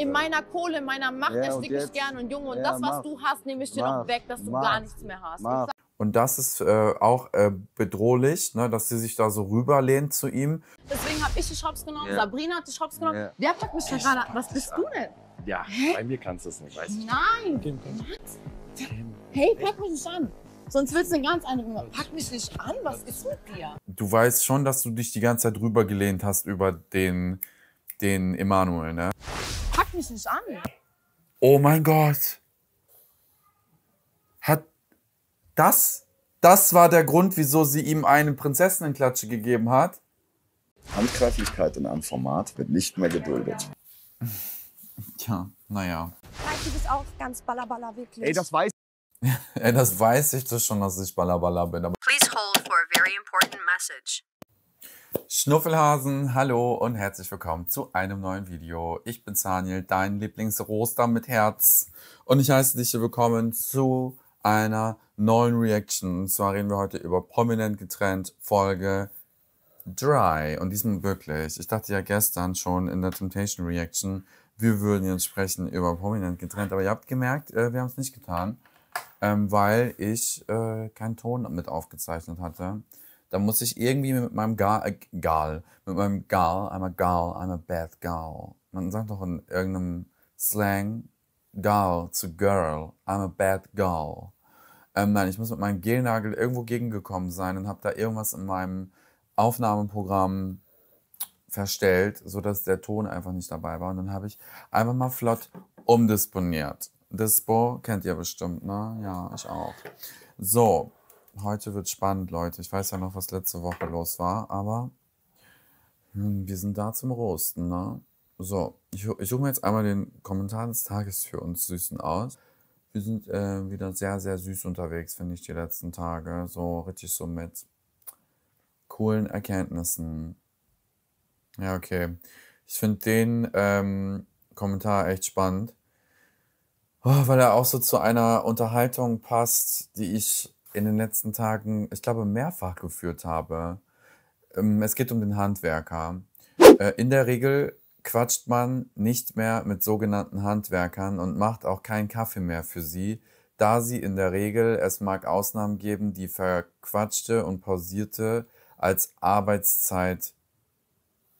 in meiner Kohle, in meiner Macht ja, erstick ich gern. Und Junge, und ja, das, was mach, du hast, nehme ich dir mach, noch weg, dass du mach, gar nichts mehr hast. Und, und das ist äh, auch äh, bedrohlich, ne, dass sie sich da so rüberlehnt zu ihm. Deswegen habe ich die Shops genommen, yeah. Sabrina hat die Shops genommen. Yeah. Wer packt mich da gerade Was bist du denn? Ja, Hä? bei mir kannst du es nicht, weiß ich Nein! Hey, pack mich nicht an! Sonst willst du einen ganz andere. Pack mich nicht an, was ist mit dir? Du weißt schon, dass du dich die ganze Zeit rübergelehnt hast über den, den Emanuel, ne? packt mich nicht an. Oh mein Gott. Hat das, das war der Grund, wieso sie ihm eine Prinzessinnenklatsche gegeben hat? Handgreiflichkeit in einem Format wird nicht mehr geduldet. Tja, naja. Du bist auch ganz ballerballer, wirklich. Ey, das weiß Ey, das weiß ich das schon, dass ich balabala bin. Please hold for a very important message. Schnuffelhasen, hallo und herzlich willkommen zu einem neuen Video. Ich bin Zaniel, dein Lieblingsroster mit Herz und ich heiße dich willkommen zu einer neuen Reaction. Und zwar reden wir heute über Prominent getrennt Folge Dry und diesmal wirklich. Ich dachte ja gestern schon in der Temptation Reaction, wir würden jetzt sprechen über Prominent getrennt, aber ihr habt gemerkt, äh, wir haben es nicht getan, ähm, weil ich äh, keinen Ton mit aufgezeichnet hatte da muss ich irgendwie mit meinem Gal, äh, Gal mit meinem Gal, I'm a Gal, I'm a bad Gal. Man sagt doch in irgendeinem Slang Gal zu Girl, I'm a bad Gal. Ähm, nein, ich muss mit meinem Gelnagel irgendwo gegengekommen sein und habe da irgendwas in meinem Aufnahmeprogramm verstellt, sodass der Ton einfach nicht dabei war. Und dann habe ich einfach mal flott umdisponiert. Dispo kennt ihr bestimmt, ne? Ja, ich auch. So, heute wird spannend, Leute. Ich weiß ja noch, was letzte Woche los war, aber hm, wir sind da zum Rosten, ne? So, ich, ich suche mir jetzt einmal den Kommentar des Tages für uns Süßen aus. Wir sind äh, wieder sehr, sehr süß unterwegs, finde ich, die letzten Tage. So richtig so mit coolen Erkenntnissen. Ja, okay. Ich finde den ähm, Kommentar echt spannend, oh, weil er auch so zu einer Unterhaltung passt, die ich in den letzten Tagen, ich glaube, mehrfach geführt habe. Ähm, es geht um den Handwerker. Äh, in der Regel quatscht man nicht mehr mit sogenannten Handwerkern und macht auch keinen Kaffee mehr für sie, da sie in der Regel, es mag Ausnahmen geben, die verquatschte und pausierte als Arbeitszeit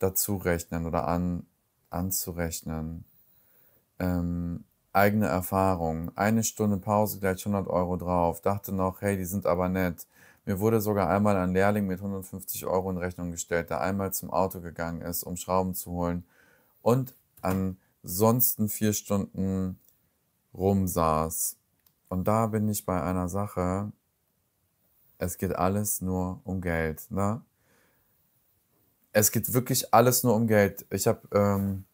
dazurechnen oder an, anzurechnen. Ähm, eigene Erfahrung. Eine Stunde Pause gleich 100 Euro drauf. Dachte noch, hey, die sind aber nett. Mir wurde sogar einmal ein Lehrling mit 150 Euro in Rechnung gestellt, der einmal zum Auto gegangen ist, um Schrauben zu holen und ansonsten vier Stunden rumsaß. Und da bin ich bei einer Sache, es geht alles nur um Geld. Ne? Es geht wirklich alles nur um Geld. Ich habe ähm,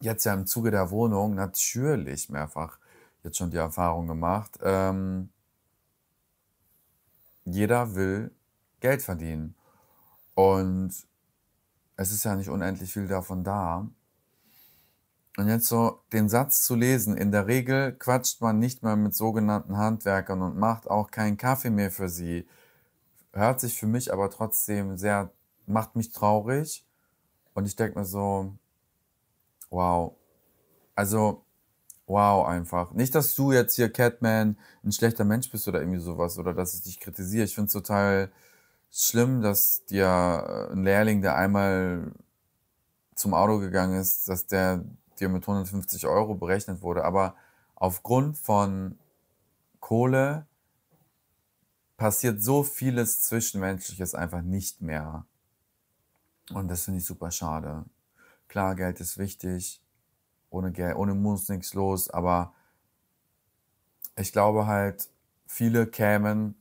jetzt ja im Zuge der Wohnung natürlich mehrfach jetzt schon die Erfahrung gemacht, ähm, jeder will Geld verdienen. Und es ist ja nicht unendlich viel davon da. Und jetzt so den Satz zu lesen, in der Regel quatscht man nicht mehr mit sogenannten Handwerkern und macht auch keinen Kaffee mehr für sie, hört sich für mich aber trotzdem sehr, macht mich traurig. Und ich denke mir so, wow. Also, wow, einfach. Nicht, dass du jetzt hier Catman ein schlechter Mensch bist oder irgendwie sowas oder dass ich dich kritisiere. Ich finde es total schlimm, dass dir äh, ein Lehrling, der einmal zum Auto gegangen ist, dass der dir mit 150 Euro berechnet wurde. Aber aufgrund von Kohle passiert so vieles Zwischenmenschliches einfach nicht mehr. Und das finde ich super schade. Klar, Geld ist wichtig. Ohne Geld, ohne Moons nichts los. Aber ich glaube halt, viele kämen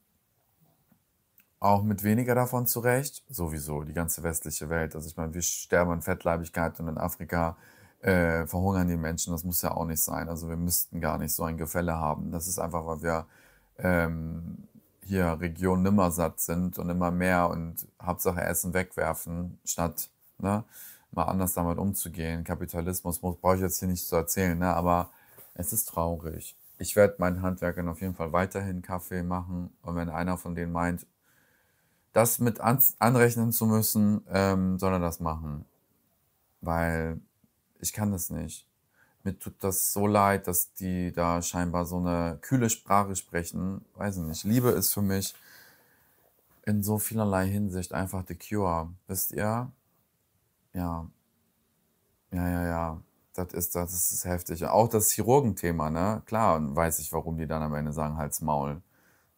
auch mit weniger davon zurecht. Sowieso, die ganze westliche Welt. Also ich meine, wir sterben an Fettleibigkeit und in Afrika äh, verhungern die Menschen. Das muss ja auch nicht sein. Also wir müssten gar nicht so ein Gefälle haben. Das ist einfach, weil wir ähm, hier Region satt sind und immer mehr und Hauptsache Essen wegwerfen statt, ne? mal anders damit umzugehen. Kapitalismus muss, brauche ich jetzt hier nicht zu erzählen, ne? aber es ist traurig. Ich werde meinen Handwerkern auf jeden Fall weiterhin Kaffee machen und wenn einer von denen meint, das mit an, anrechnen zu müssen, ähm, soll er das machen. Weil ich kann das nicht. Mir tut das so leid, dass die da scheinbar so eine kühle Sprache sprechen. Weiß ich nicht. Liebe ist für mich in so vielerlei Hinsicht einfach the cure. Wisst ihr? Ja. Ja, ja, ja. Das ist, das ist heftig. Auch das Chirurgenthema, ne? Klar, weiß ich, warum die dann am Ende sagen, halt's Maul.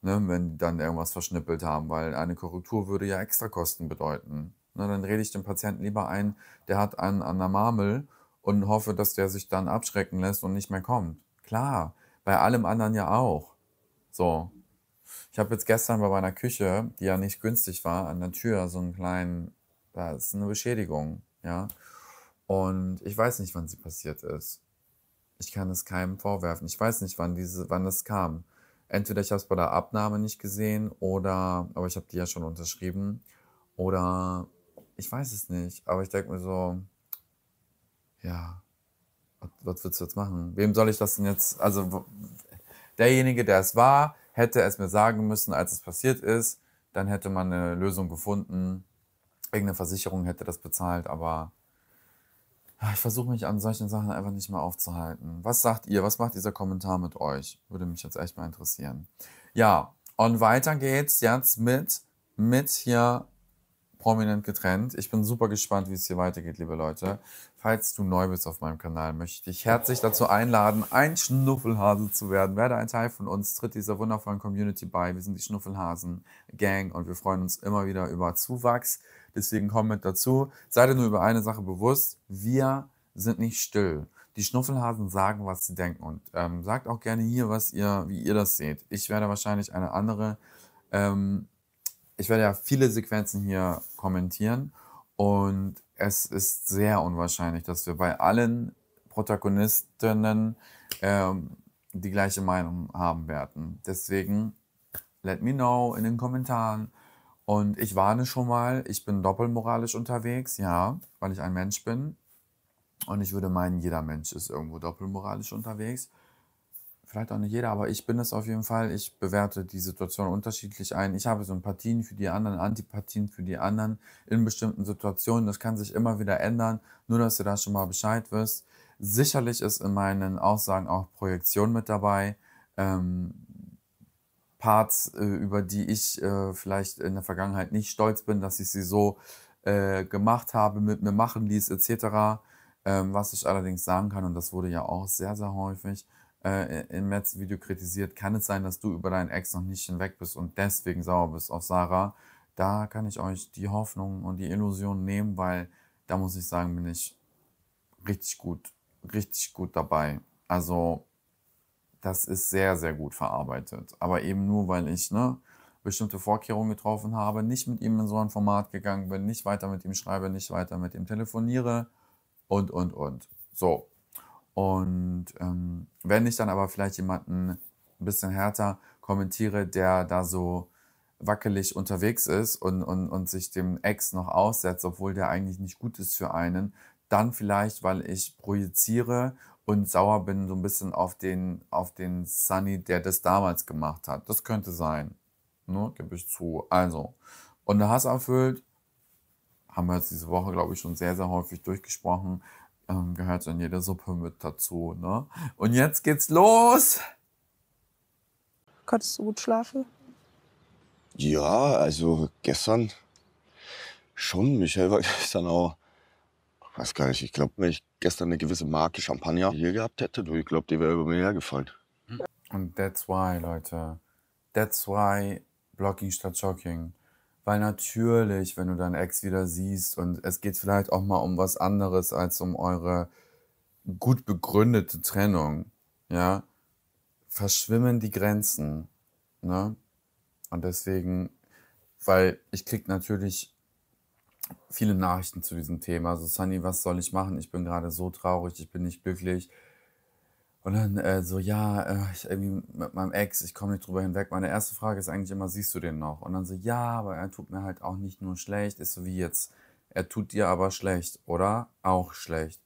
Ne? Wenn die dann irgendwas verschnippelt haben, weil eine Korrektur würde ja Extrakosten bedeuten. Ne? Dann rede ich dem Patienten lieber ein, der hat einen an der Marmel und hoffe, dass der sich dann abschrecken lässt und nicht mehr kommt. Klar, bei allem anderen ja auch. So. Ich habe jetzt gestern bei meiner Küche, die ja nicht günstig war, an der Tür so einen kleinen da ist eine Beschädigung, ja. Und ich weiß nicht, wann sie passiert ist. Ich kann es keinem vorwerfen. Ich weiß nicht, wann diese, wann das kam. Entweder ich habe es bei der Abnahme nicht gesehen oder, aber ich habe die ja schon unterschrieben. Oder ich weiß es nicht. Aber ich denke mir so, ja, was willst du jetzt machen? Wem soll ich das denn jetzt? Also derjenige, der es war, hätte es mir sagen müssen, als es passiert ist. Dann hätte man eine Lösung gefunden. Irgendeine Versicherung hätte das bezahlt, aber ah, ich versuche mich an solchen Sachen einfach nicht mehr aufzuhalten. Was sagt ihr? Was macht dieser Kommentar mit euch? Würde mich jetzt echt mal interessieren. Ja, und weiter geht's jetzt mit, mit hier prominent getrennt. Ich bin super gespannt, wie es hier weitergeht, liebe Leute. Falls du neu bist auf meinem Kanal, möchte ich dich herzlich dazu einladen, ein Schnuffelhase zu werden. Werde ein Teil von uns, tritt dieser wundervollen Community bei. Wir sind die Schnuffelhasen Gang und wir freuen uns immer wieder über Zuwachs. Deswegen komm mit dazu. Sei dir nur über eine Sache bewusst. Wir sind nicht still. Die Schnuffelhasen sagen, was sie denken. Und ähm, sagt auch gerne hier, was ihr, wie ihr das seht. Ich werde wahrscheinlich eine andere, ähm, ich werde ja viele Sequenzen hier kommentieren. Und es ist sehr unwahrscheinlich, dass wir bei allen Protagonistinnen ähm, die gleiche Meinung haben werden. Deswegen, let me know in den Kommentaren und ich warne schon mal, ich bin doppelmoralisch unterwegs, ja, weil ich ein Mensch bin. Und ich würde meinen, jeder Mensch ist irgendwo doppelmoralisch unterwegs. Vielleicht auch nicht jeder, aber ich bin es auf jeden Fall. Ich bewerte die Situation unterschiedlich ein. Ich habe Sympathien für die anderen, Antipathien für die anderen in bestimmten Situationen. Das kann sich immer wieder ändern. Nur, dass du da schon mal Bescheid wirst. Sicherlich ist in meinen Aussagen auch Projektion mit dabei. Ähm, Parts, äh, über die ich äh, vielleicht in der Vergangenheit nicht stolz bin, dass ich sie so äh, gemacht habe, mit mir machen ließ, etc. Ähm, was ich allerdings sagen kann, und das wurde ja auch sehr, sehr häufig im letzten Video kritisiert, kann es sein, dass du über deinen Ex noch nicht hinweg bist und deswegen sauer bist auf Sarah. Da kann ich euch die Hoffnung und die Illusion nehmen, weil da muss ich sagen, bin ich richtig gut, richtig gut dabei. Also das ist sehr, sehr gut verarbeitet. Aber eben nur, weil ich ne, bestimmte Vorkehrungen getroffen habe, nicht mit ihm in so ein Format gegangen bin, nicht weiter mit ihm schreibe, nicht weiter mit ihm telefoniere und, und, und. So. Und ähm, wenn ich dann aber vielleicht jemanden ein bisschen härter kommentiere, der da so wackelig unterwegs ist und, und, und sich dem Ex noch aussetzt, obwohl der eigentlich nicht gut ist für einen, dann vielleicht, weil ich projiziere und sauer bin so ein bisschen auf den, auf den Sunny, der das damals gemacht hat. Das könnte sein. Ne? Gebe ich zu. Also, und der Hass erfüllt, haben wir jetzt diese Woche, glaube ich, schon sehr, sehr häufig durchgesprochen. Ähm, gehört in jeder Suppe mit dazu. Ne? Und jetzt geht's los! Konntest du gut schlafen? Ja, also gestern schon. Michael war gestern auch weiß gar nicht, ich glaube, wenn ich gestern eine gewisse Marke Champagner hier gehabt hätte, ich glaube, die wäre über mir hergefallen. Und that's why, Leute. That's why Blocking statt Shocking. Weil natürlich, wenn du deinen Ex wieder siehst und es geht vielleicht auch mal um was anderes als um eure gut begründete Trennung, ja, verschwimmen die Grenzen, ne? Und deswegen, weil ich krieg natürlich viele Nachrichten zu diesem Thema. So, Sunny, was soll ich machen? Ich bin gerade so traurig, ich bin nicht glücklich. Und dann äh, so, ja, äh, ich irgendwie mit meinem Ex, ich komme nicht drüber hinweg. Meine erste Frage ist eigentlich immer, siehst du den noch? Und dann so, ja, aber er tut mir halt auch nicht nur schlecht, ist so wie jetzt. Er tut dir aber schlecht, oder? Auch schlecht.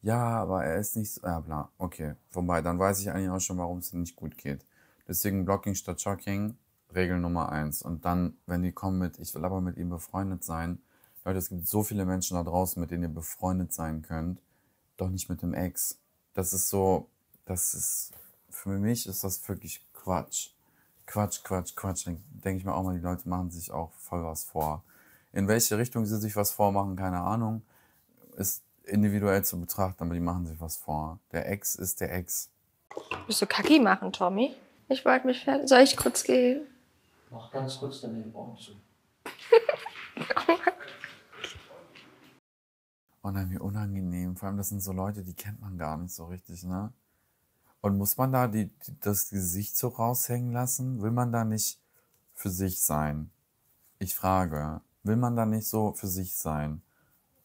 Ja, aber er ist nicht so, ja, bla, okay, vorbei. Dann weiß ich eigentlich auch schon, warum es dir nicht gut geht. Deswegen Blocking statt Shocking, Regel Nummer eins. Und dann, wenn die kommen mit, ich will aber mit ihm befreundet sein, Leute, es gibt so viele Menschen da draußen, mit denen ihr befreundet sein könnt, doch nicht mit dem Ex. Das ist so, das ist, für mich ist das wirklich Quatsch. Quatsch, Quatsch, Quatsch. Denke ich mir auch mal, die Leute machen sich auch voll was vor. In welche Richtung sie sich was vormachen, keine Ahnung, ist individuell zu betrachten, aber die machen sich was vor. Der Ex ist der Ex. Willst du Kacki machen, Tommy? Ich wollte mich fertig. Soll ich kurz gehen? Mach ganz kurz deine Ohren zu. oh Mann. Oh wie unangenehm. Vor allem, das sind so Leute, die kennt man gar nicht so richtig, ne? Und muss man da die, die, das Gesicht so raushängen lassen? Will man da nicht für sich sein? Ich frage, will man da nicht so für sich sein?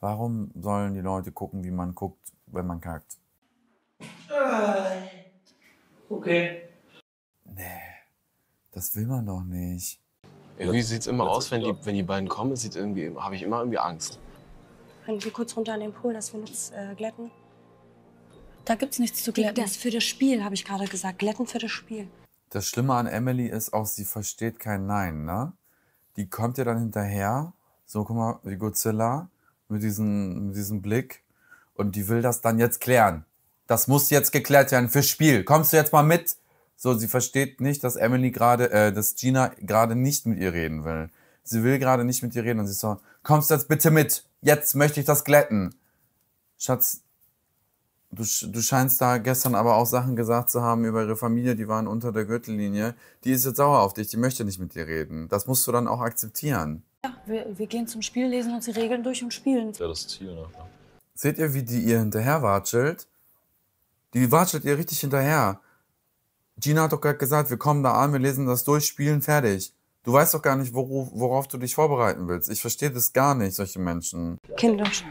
Warum sollen die Leute gucken, wie man guckt, wenn man kackt? Äh, okay. Nee, das will man doch nicht. Irgendwie sieht es immer aus, wenn die, wenn die beiden kommen, habe ich immer irgendwie Angst können wir kurz runter an den Pool, dass wir nichts äh, glätten? Da gibt's nichts zu glätten. Das für das Spiel, habe ich gerade gesagt. Glätten für das Spiel. Das Schlimme an Emily ist auch, sie versteht kein Nein, ne? Die kommt ja dann hinterher, so guck mal, wie Godzilla, mit, diesen, mit diesem Blick. Und die will das dann jetzt klären. Das muss jetzt geklärt werden fürs Spiel. Kommst du jetzt mal mit? So, sie versteht nicht, dass Emily gerade, äh, dass Gina gerade nicht mit ihr reden will. Sie will gerade nicht mit ihr reden und sie ist so, kommst jetzt bitte mit? jetzt möchte ich das glätten. Schatz, du, du scheinst da gestern aber auch Sachen gesagt zu haben über ihre Familie, die waren unter der Gürtellinie. Die ist jetzt sauer auf dich, die möchte nicht mit dir reden. Das musst du dann auch akzeptieren. Ja, wir, wir gehen zum Spiel, lesen uns die Regeln durch und spielen. Ja, das Ziel, ne? Seht ihr, wie die ihr hinterher watschelt? Die watschelt ihr richtig hinterher. Gina hat doch gerade gesagt, wir kommen da an, wir lesen das durch, spielen, fertig. Du weißt doch gar nicht, worauf, worauf du dich vorbereiten willst. Ich verstehe das gar nicht, solche Menschen. Kindisch.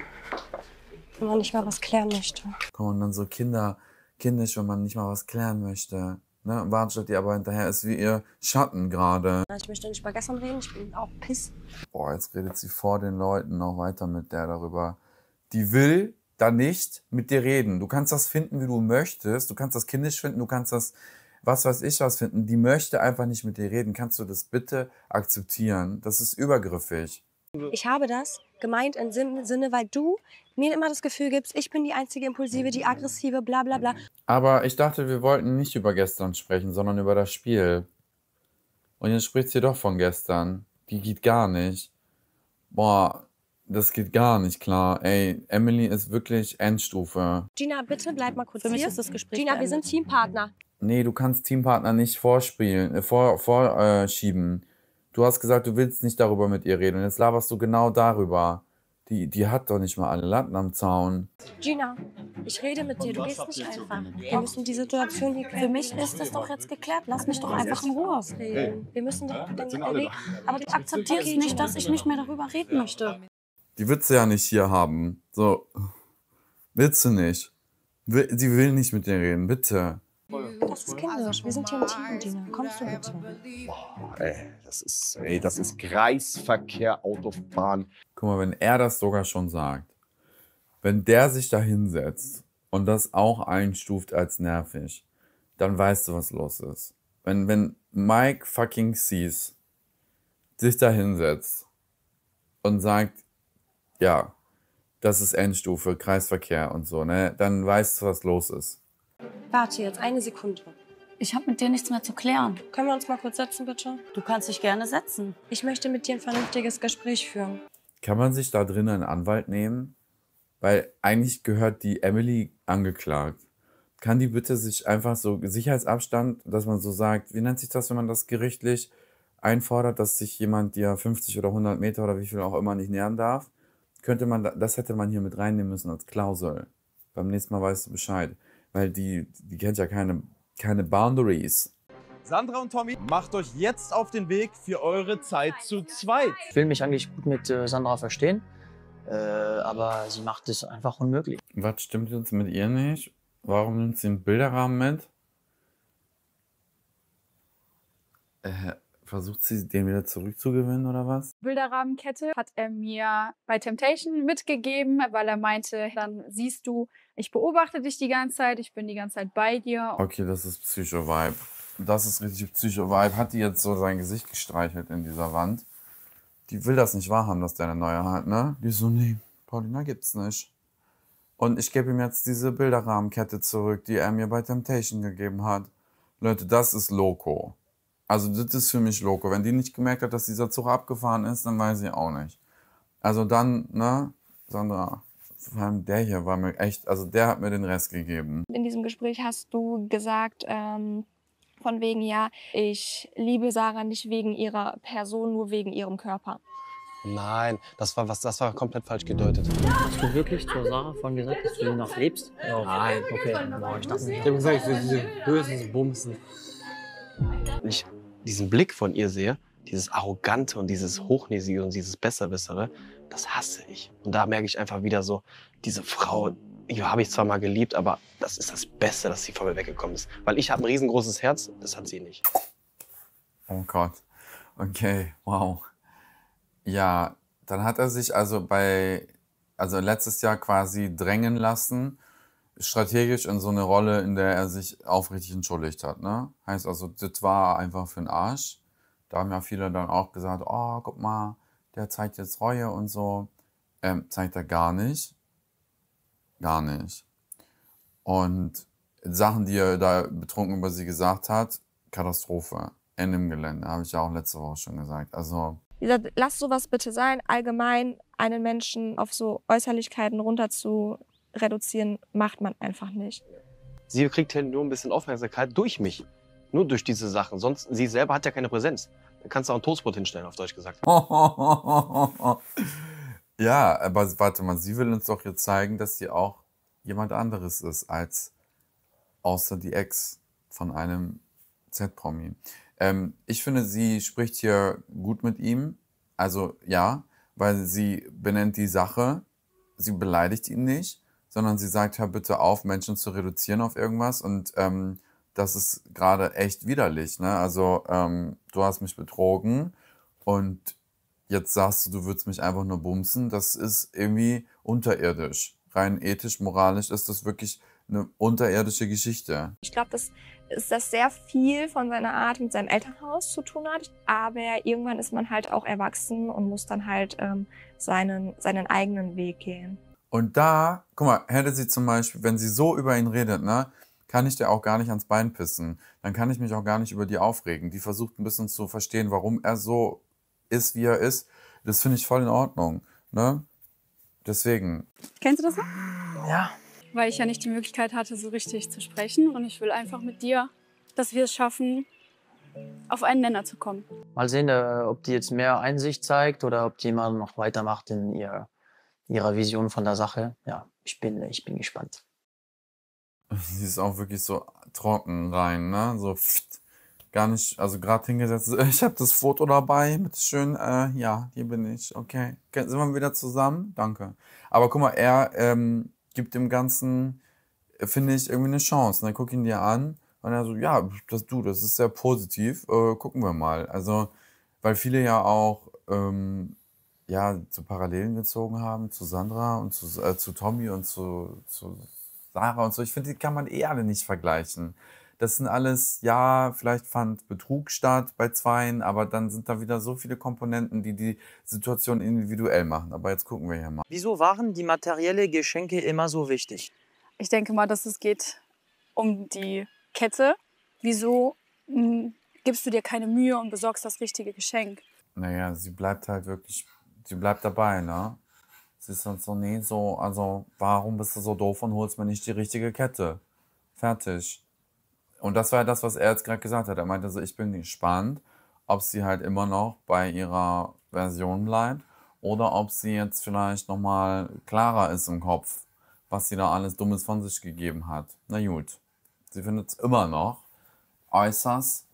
Wenn man nicht mal was klären möchte. Komm, und dann so Kinder, kindisch, wenn man nicht mal was klären möchte. Ne? Warnstadt, die aber hinterher ist wie ihr Schatten gerade. Ich möchte nicht über gestern reden, ich bin auch piss. Boah, jetzt redet sie vor den Leuten noch weiter mit der darüber. Die will da nicht mit dir reden. Du kannst das finden, wie du möchtest. Du kannst das kindisch finden, du kannst das was weiß ich was finden, die möchte einfach nicht mit dir reden. Kannst du das bitte akzeptieren? Das ist übergriffig. Ich habe das gemeint im Sinne, weil du mir immer das Gefühl gibst, ich bin die einzige Impulsive, die aggressive, bla bla bla. Aber ich dachte, wir wollten nicht über gestern sprechen, sondern über das Spiel. Und jetzt spricht sie doch von gestern. Die geht gar nicht. Boah, das geht gar nicht klar. Ey, Emily ist wirklich Endstufe. Gina, bitte bleib mal kurz Für hier. ist das Gespräch Gina, wir sind Teampartner. Nee, du kannst Teampartner nicht vorspielen, äh, vor, vorschieben. Äh, du hast gesagt, du willst nicht darüber mit ihr reden. Und jetzt laberst du genau darüber. Die, die hat doch nicht mal alle Latten am Zaun. Gina, ich rede mit dir, du gehst nicht einfach. Wir müssen die Situation hier klären. Für mich ist das doch jetzt geklärt. Lass mich doch einfach in Ruhe reden. Wir müssen doch den Weg. Aber du akzeptierst nicht, dass ich nicht mehr darüber reden möchte. Die willst du ja nicht hier haben. So. Willst du nicht. Sie will nicht mit dir reden, bitte. Mhm. Das ist kindisch. Also Wir sind hier im Teamdiener. Kommst du mit? Boah, ey, das ist, ey, das ist Kreisverkehr, Autobahn. Guck mal, wenn er das sogar schon sagt, wenn der sich da hinsetzt und das auch einstuft als nervig, dann weißt du, was los ist. Wenn, wenn Mike fucking Sees sich da hinsetzt und sagt, ja, das ist Endstufe, Kreisverkehr und so, ne, dann weißt du, was los ist. Warte jetzt eine Sekunde. Ich habe mit dir nichts mehr zu klären. Können wir uns mal kurz setzen, bitte? Du kannst dich gerne setzen. Ich möchte mit dir ein vernünftiges Gespräch führen. Kann man sich da drinnen einen Anwalt nehmen? Weil eigentlich gehört die Emily angeklagt. Kann die bitte sich einfach so Sicherheitsabstand, dass man so sagt, wie nennt sich das, wenn man das gerichtlich einfordert, dass sich jemand dir 50 oder 100 Meter oder wie viel auch immer nicht nähern darf? Könnte man, das hätte man hier mit reinnehmen müssen als Klausel. Beim nächsten Mal weißt du Bescheid weil die, die kennt ja keine, keine Boundaries. Sandra und Tommy, macht euch jetzt auf den Weg für eure Zeit zu zweit. Ich will mich eigentlich gut mit äh, Sandra verstehen, äh, aber sie macht es einfach unmöglich. Was stimmt jetzt mit ihr nicht? Warum nimmt sie einen Bilderrahmen mit? Äh, versucht sie, den wieder zurückzugewinnen oder was? Bilderrahmenkette hat er mir bei Temptation mitgegeben, weil er meinte, dann siehst du, ich beobachte dich die ganze Zeit, ich bin die ganze Zeit bei dir. Okay, das ist Psycho-Vibe. Das ist richtig Psycho-Vibe. Hat die jetzt so sein Gesicht gestreichelt in dieser Wand? Die will das nicht wahrhaben, dass der eine neue hat, ne? Die so, nee, Paulina gibt's nicht. Und ich gebe ihm jetzt diese Bilderrahmenkette zurück, die er mir bei Temptation gegeben hat. Leute, das ist Loco. Also, das ist für mich Loco. Wenn die nicht gemerkt hat, dass dieser Zug abgefahren ist, dann weiß ich auch nicht. Also dann, ne, Sandra, vor allem der hier war mir echt, also der hat mir den Rest gegeben. In diesem Gespräch hast du gesagt, ähm, von wegen, ja, ich liebe Sarah nicht wegen ihrer Person, nur wegen ihrem Körper. Nein, das war was, das war komplett falsch gedeutet. Hast du wirklich zur Sarah von gesagt, dass du noch lebst? Nein, okay. Boah, ich dachte nicht. Ich habe gesagt, diese böses Bumsen. Wenn ich diesen Blick von ihr sehe, dieses Arrogante und dieses Hochnäsige und dieses Besserwissere, das hasse ich. Und da merke ich einfach wieder so, diese Frau, die habe ich zwar mal geliebt, aber das ist das Beste, dass sie von mir weggekommen ist. Weil ich habe ein riesengroßes Herz, das hat sie nicht. Oh Gott. Okay, wow. Ja, dann hat er sich also bei, also letztes Jahr quasi drängen lassen, strategisch in so eine Rolle, in der er sich aufrichtig entschuldigt hat. Ne? Heißt also, das war einfach für den Arsch. Da haben ja viele dann auch gesagt, oh, guck mal, der zeigt jetzt Reue und so. Ähm, zeigt er gar nicht. Gar nicht. Und Sachen, die er da betrunken über sie gesagt hat, Katastrophe. Ende im Gelände, habe ich ja auch letzte Woche schon gesagt. Also. Wie gesagt, lass sowas bitte sein. Allgemein einen Menschen auf so Äußerlichkeiten runter zu reduzieren, macht man einfach nicht. Sie kriegt halt nur ein bisschen Aufmerksamkeit durch mich. Nur durch diese Sachen. Sonst, sie selber hat ja keine Präsenz. Dann kannst du auch ein Toastbrot hinstellen, auf Deutsch gesagt. ja, aber warte mal, sie will uns doch jetzt zeigen, dass sie auch jemand anderes ist als außer die Ex von einem Z-Promi. Ähm, ich finde, sie spricht hier gut mit ihm. Also ja, weil sie benennt die Sache, sie beleidigt ihn nicht, sondern sie sagt, hör bitte auf, Menschen zu reduzieren auf irgendwas und ähm, das ist gerade echt widerlich. Ne? Also ähm, du hast mich betrogen und jetzt sagst du, du würdest mich einfach nur bumsen. Das ist irgendwie unterirdisch. Rein ethisch, moralisch ist das wirklich eine unterirdische Geschichte. Ich glaube, dass, das sehr viel von seiner Art mit seinem Elternhaus zu tun hat. Aber irgendwann ist man halt auch erwachsen und muss dann halt ähm, seinen, seinen eigenen Weg gehen. Und da, guck mal, hätte sie zum Beispiel, wenn sie so über ihn redet, ne, kann ich dir auch gar nicht ans Bein pissen. Dann kann ich mich auch gar nicht über die aufregen. Die versucht ein bisschen zu verstehen, warum er so ist, wie er ist. Das finde ich voll in Ordnung. Ne? Deswegen. Kennst du das noch? Ja. Weil ich ja nicht die Möglichkeit hatte, so richtig zu sprechen. Und ich will einfach mit dir, dass wir es schaffen, auf einen Nenner zu kommen. Mal sehen, äh, ob die jetzt mehr Einsicht zeigt oder ob die mal noch weitermacht in ihr, ihrer Vision von der Sache. Ja, ich bin, ich bin gespannt. Sie ist auch wirklich so trocken rein, ne? So pft, gar nicht, also gerade hingesetzt. Ich habe das Foto dabei mit schön, äh, ja, hier bin ich, okay. Sind wir wieder zusammen? Danke. Aber guck mal, er ähm, gibt dem Ganzen, finde ich, irgendwie eine Chance. Und ne? dann guck ihn dir an und er so, ja, das du, das ist sehr positiv, äh, gucken wir mal. Also, weil viele ja auch, ähm, ja, zu Parallelen gezogen haben zu Sandra und zu, äh, zu Tommy und zu, zu Sarah und so, ich finde, die kann man eh alle nicht vergleichen. Das sind alles, ja, vielleicht fand Betrug statt bei Zweien, aber dann sind da wieder so viele Komponenten, die die Situation individuell machen. Aber jetzt gucken wir hier mal. Wieso waren die materiellen Geschenke immer so wichtig? Ich denke mal, dass es geht um die Kette. Wieso hm, gibst du dir keine Mühe und besorgst das richtige Geschenk? Naja, sie bleibt halt wirklich, sie bleibt dabei, ne? Sie ist dann so, nee, so, also warum bist du so doof und holst mir nicht die richtige Kette? Fertig. Und das war ja das, was er jetzt gerade gesagt hat. Er meinte so, ich bin gespannt, ob sie halt immer noch bei ihrer Version bleibt oder ob sie jetzt vielleicht nochmal klarer ist im Kopf, was sie da alles Dummes von sich gegeben hat. Na gut, sie findet es immer noch äußerst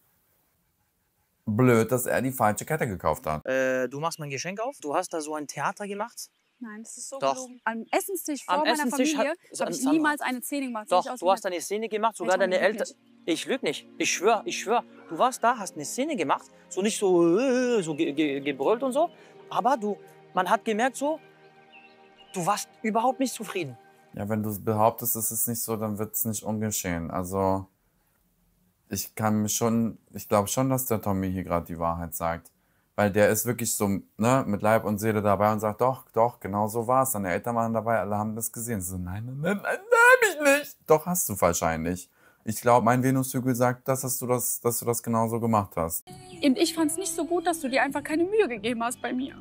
blöd, dass er die falsche Kette gekauft hat. Äh, du machst mein Geschenk auf, du hast da so ein Theater gemacht Nein, das ist so Doch. Gelogen. Am Essenstisch vor Am meiner Essenstisch Familie habe ich niemals eine Szene gemacht. Doch, du hast eine Szene gemacht, sogar deine Eltern. Ich lüge nicht. Ich schwöre, ich schwöre. Du warst da, hast eine Szene gemacht. So nicht so, äh, so ge ge gebrüllt und so. Aber du, man hat gemerkt so, du warst überhaupt nicht zufrieden. Ja, wenn du behauptest, es ist nicht so, dann wird es nicht ungeschehen. Also ich kann mich schon, ich glaube schon, dass der Tommy hier gerade die Wahrheit sagt. Weil der ist wirklich so ne, mit Leib und Seele dabei und sagt, doch, doch, genau so war es. Deine Eltern waren dabei, alle haben das gesehen. So, nein, nein, nein, nein, hab ich nicht. Doch, hast du wahrscheinlich. Ich glaube, mein Venushügel sagt, dass, hast du das, dass du das genauso gemacht hast. Und ich fand es nicht so gut, dass du dir einfach keine Mühe gegeben hast bei mir.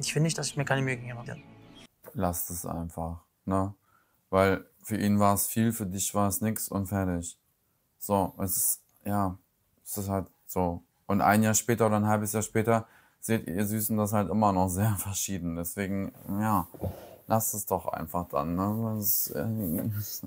Ich finde nicht, dass ich mir keine Mühe gegeben habe. Lasst es einfach, ne? Weil für ihn war es viel, für dich war es nichts und fertig. So, es ist, ja, es ist halt so. Und ein Jahr später oder ein halbes Jahr später seht ihr Süßen das halt immer noch sehr verschieden. Deswegen, ja, lasst es doch einfach dann. Ne? Das, äh,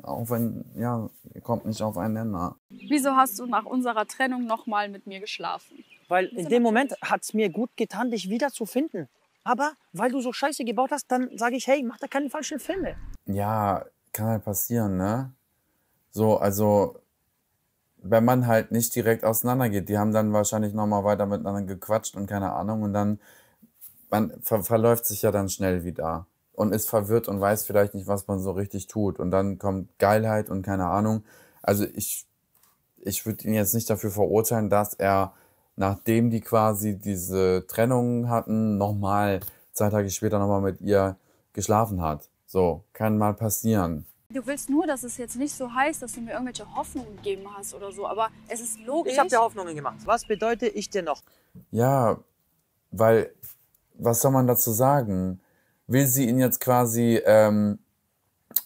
auch wenn, ja, ihr kommt nicht aufeinander. Wieso hast du nach unserer Trennung nochmal mit mir geschlafen? Weil in dem Moment hat es mir gut getan, dich wiederzufinden. Aber weil du so Scheiße gebaut hast, dann sage ich, hey, mach da keine falschen Filme. Ja, kann halt passieren, ne? So, also wenn man halt nicht direkt auseinandergeht. Die haben dann wahrscheinlich nochmal weiter miteinander gequatscht und keine Ahnung. Und dann, man ver verläuft sich ja dann schnell wieder und ist verwirrt und weiß vielleicht nicht, was man so richtig tut. Und dann kommt Geilheit und keine Ahnung. Also ich, ich würde ihn jetzt nicht dafür verurteilen, dass er, nachdem die quasi diese Trennung hatten, nochmal zwei Tage später nochmal mit ihr geschlafen hat. So, kann mal passieren. Du willst nur, dass es jetzt nicht so heißt, dass du mir irgendwelche Hoffnungen gegeben hast oder so, aber es ist logisch. Ich habe dir Hoffnungen gemacht. Was bedeutet ich dir noch? Ja, weil, was soll man dazu sagen? Will sie ihn jetzt quasi ähm,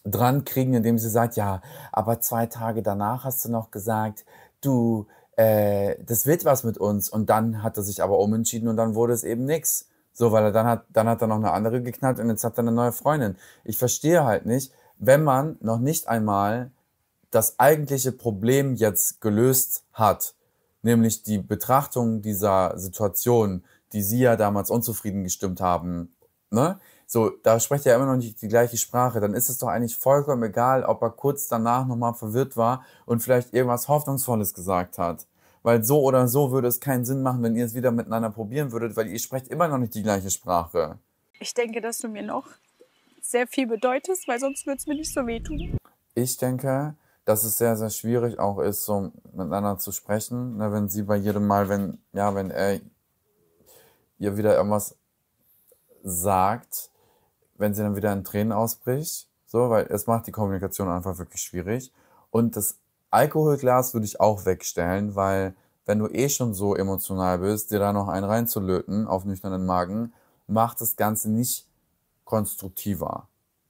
dran kriegen, indem sie sagt, ja, aber zwei Tage danach hast du noch gesagt, du, äh, das wird was mit uns. Und dann hat er sich aber umentschieden und dann wurde es eben nichts. So, weil er dann hat, dann hat er noch eine andere geknallt und jetzt hat er eine neue Freundin. Ich verstehe halt nicht, wenn man noch nicht einmal das eigentliche Problem jetzt gelöst hat, nämlich die Betrachtung dieser Situation, die Sie ja damals unzufrieden gestimmt haben. Ne? So, da spricht er ja immer noch nicht die gleiche Sprache. Dann ist es doch eigentlich vollkommen egal, ob er kurz danach nochmal verwirrt war und vielleicht irgendwas Hoffnungsvolles gesagt hat. Weil so oder so würde es keinen Sinn machen, wenn ihr es wieder miteinander probieren würdet, weil ihr sprecht immer noch nicht die gleiche Sprache. Ich denke, dass du mir noch sehr viel bedeutest, weil sonst würde es mir nicht so wehtun. Ich denke, dass es sehr, sehr schwierig auch ist, so miteinander zu sprechen. Ne, wenn sie bei jedem Mal, wenn, ja, wenn er ihr wieder irgendwas sagt, wenn sie dann wieder in Tränen ausbricht, so, weil es macht die Kommunikation einfach wirklich schwierig. Und das Alkoholglas würde ich auch wegstellen, weil wenn du eh schon so emotional bist, dir da noch einen reinzulöten auf nüchternen Magen, macht das Ganze nicht konstruktiver.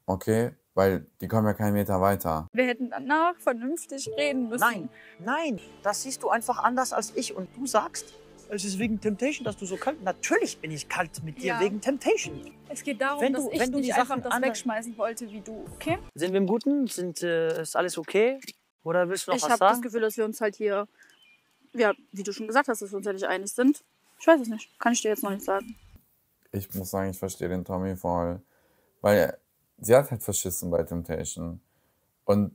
Okay? Weil die kommen ja keinen Meter weiter. Wir hätten danach vernünftig reden müssen. Nein, nein, das siehst du einfach anders als ich. Und du sagst, es ist wegen Temptation, dass du so kalt. Natürlich bin ich kalt mit dir ja. wegen Temptation. Es geht darum, wenn du, dass ich wenn du nicht einfach das wegschmeißen wollte wie du, okay? Sind wir im Guten? Sind, äh, ist alles okay? Oder willst du noch ich was sagen? Ich habe das Gefühl, dass wir uns halt hier, ja, wie du schon gesagt hast, dass wir uns halt nicht einig sind. Ich weiß es nicht. Kann ich dir jetzt noch nicht sagen. Ich muss sagen, ich verstehe den Tommy voll. Weil sie hat halt verschissen bei Temptation. Und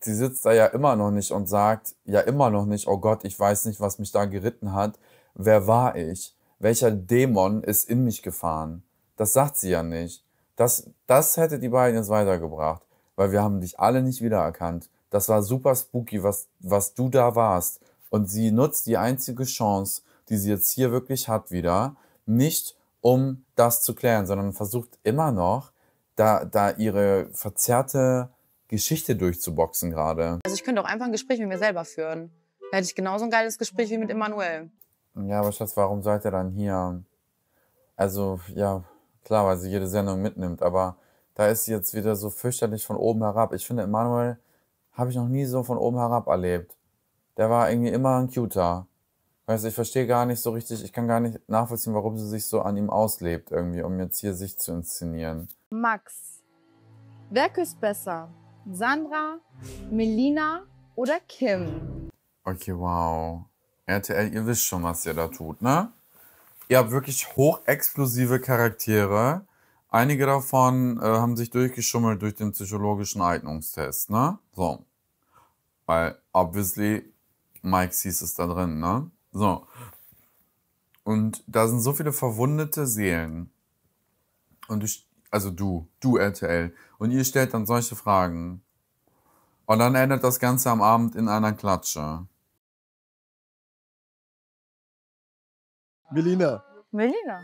sie sitzt da ja immer noch nicht und sagt ja immer noch nicht, oh Gott, ich weiß nicht, was mich da geritten hat. Wer war ich? Welcher Dämon ist in mich gefahren? Das sagt sie ja nicht. Das, das hätte die beiden jetzt weitergebracht, weil wir haben dich alle nicht wiedererkannt. Das war super spooky, was, was du da warst. Und sie nutzt die einzige Chance, die sie jetzt hier wirklich hat wieder, nicht um das zu klären, sondern versucht immer noch, da, da ihre verzerrte Geschichte durchzuboxen gerade. Also ich könnte auch einfach ein Gespräch mit mir selber führen. Da hätte ich genauso ein geiles Gespräch wie mit Emanuel. Ja, aber Schatz, warum seid ihr dann hier? Also, ja, klar, weil sie jede Sendung mitnimmt, aber da ist sie jetzt wieder so fürchterlich von oben herab. Ich finde, Emanuel habe ich noch nie so von oben herab erlebt. Der war irgendwie immer ein Cuter. Weißt du, ich verstehe gar nicht so richtig, ich kann gar nicht nachvollziehen, warum sie sich so an ihm auslebt, irgendwie, um jetzt hier sich zu inszenieren. Max, wer küsst besser? Sandra, Melina oder Kim? Okay, wow. RTL, ihr wisst schon, was ihr da tut, ne? Ihr habt wirklich hochexplosive Charaktere. Einige davon äh, haben sich durchgeschummelt durch den psychologischen Eignungstest, ne? So. Weil, obviously, Mike sees es da drin, ne? So. Und da sind so viele verwundete Seelen. Und du, also du, du RTL. Und ihr stellt dann solche Fragen. Und dann endet das Ganze am Abend in einer Klatsche. Melina. Melina.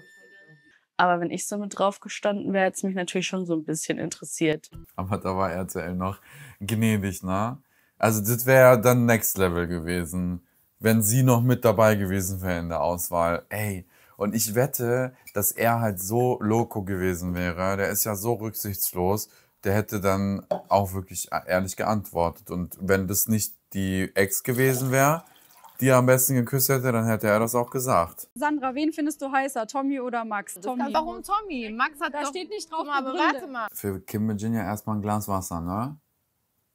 Aber wenn ich so mit drauf gestanden wäre, hätte es mich natürlich schon so ein bisschen interessiert. Aber da war RTL noch gnädig, ne? Also das wäre dann Next Level gewesen wenn sie noch mit dabei gewesen wäre in der Auswahl. Ey, und ich wette, dass er halt so loco gewesen wäre. Der ist ja so rücksichtslos. Der hätte dann auch wirklich ehrlich geantwortet. Und wenn das nicht die Ex gewesen wäre, die er am besten geküsst hätte, dann hätte er das auch gesagt. Sandra, wen findest du heißer, Tommy oder Max? Tommy. Kann, warum Tommy? Max hat da doch, steht nicht drauf. Mal, aber warte mal. Für Kim Virginia erstmal ein Glas Wasser, ne?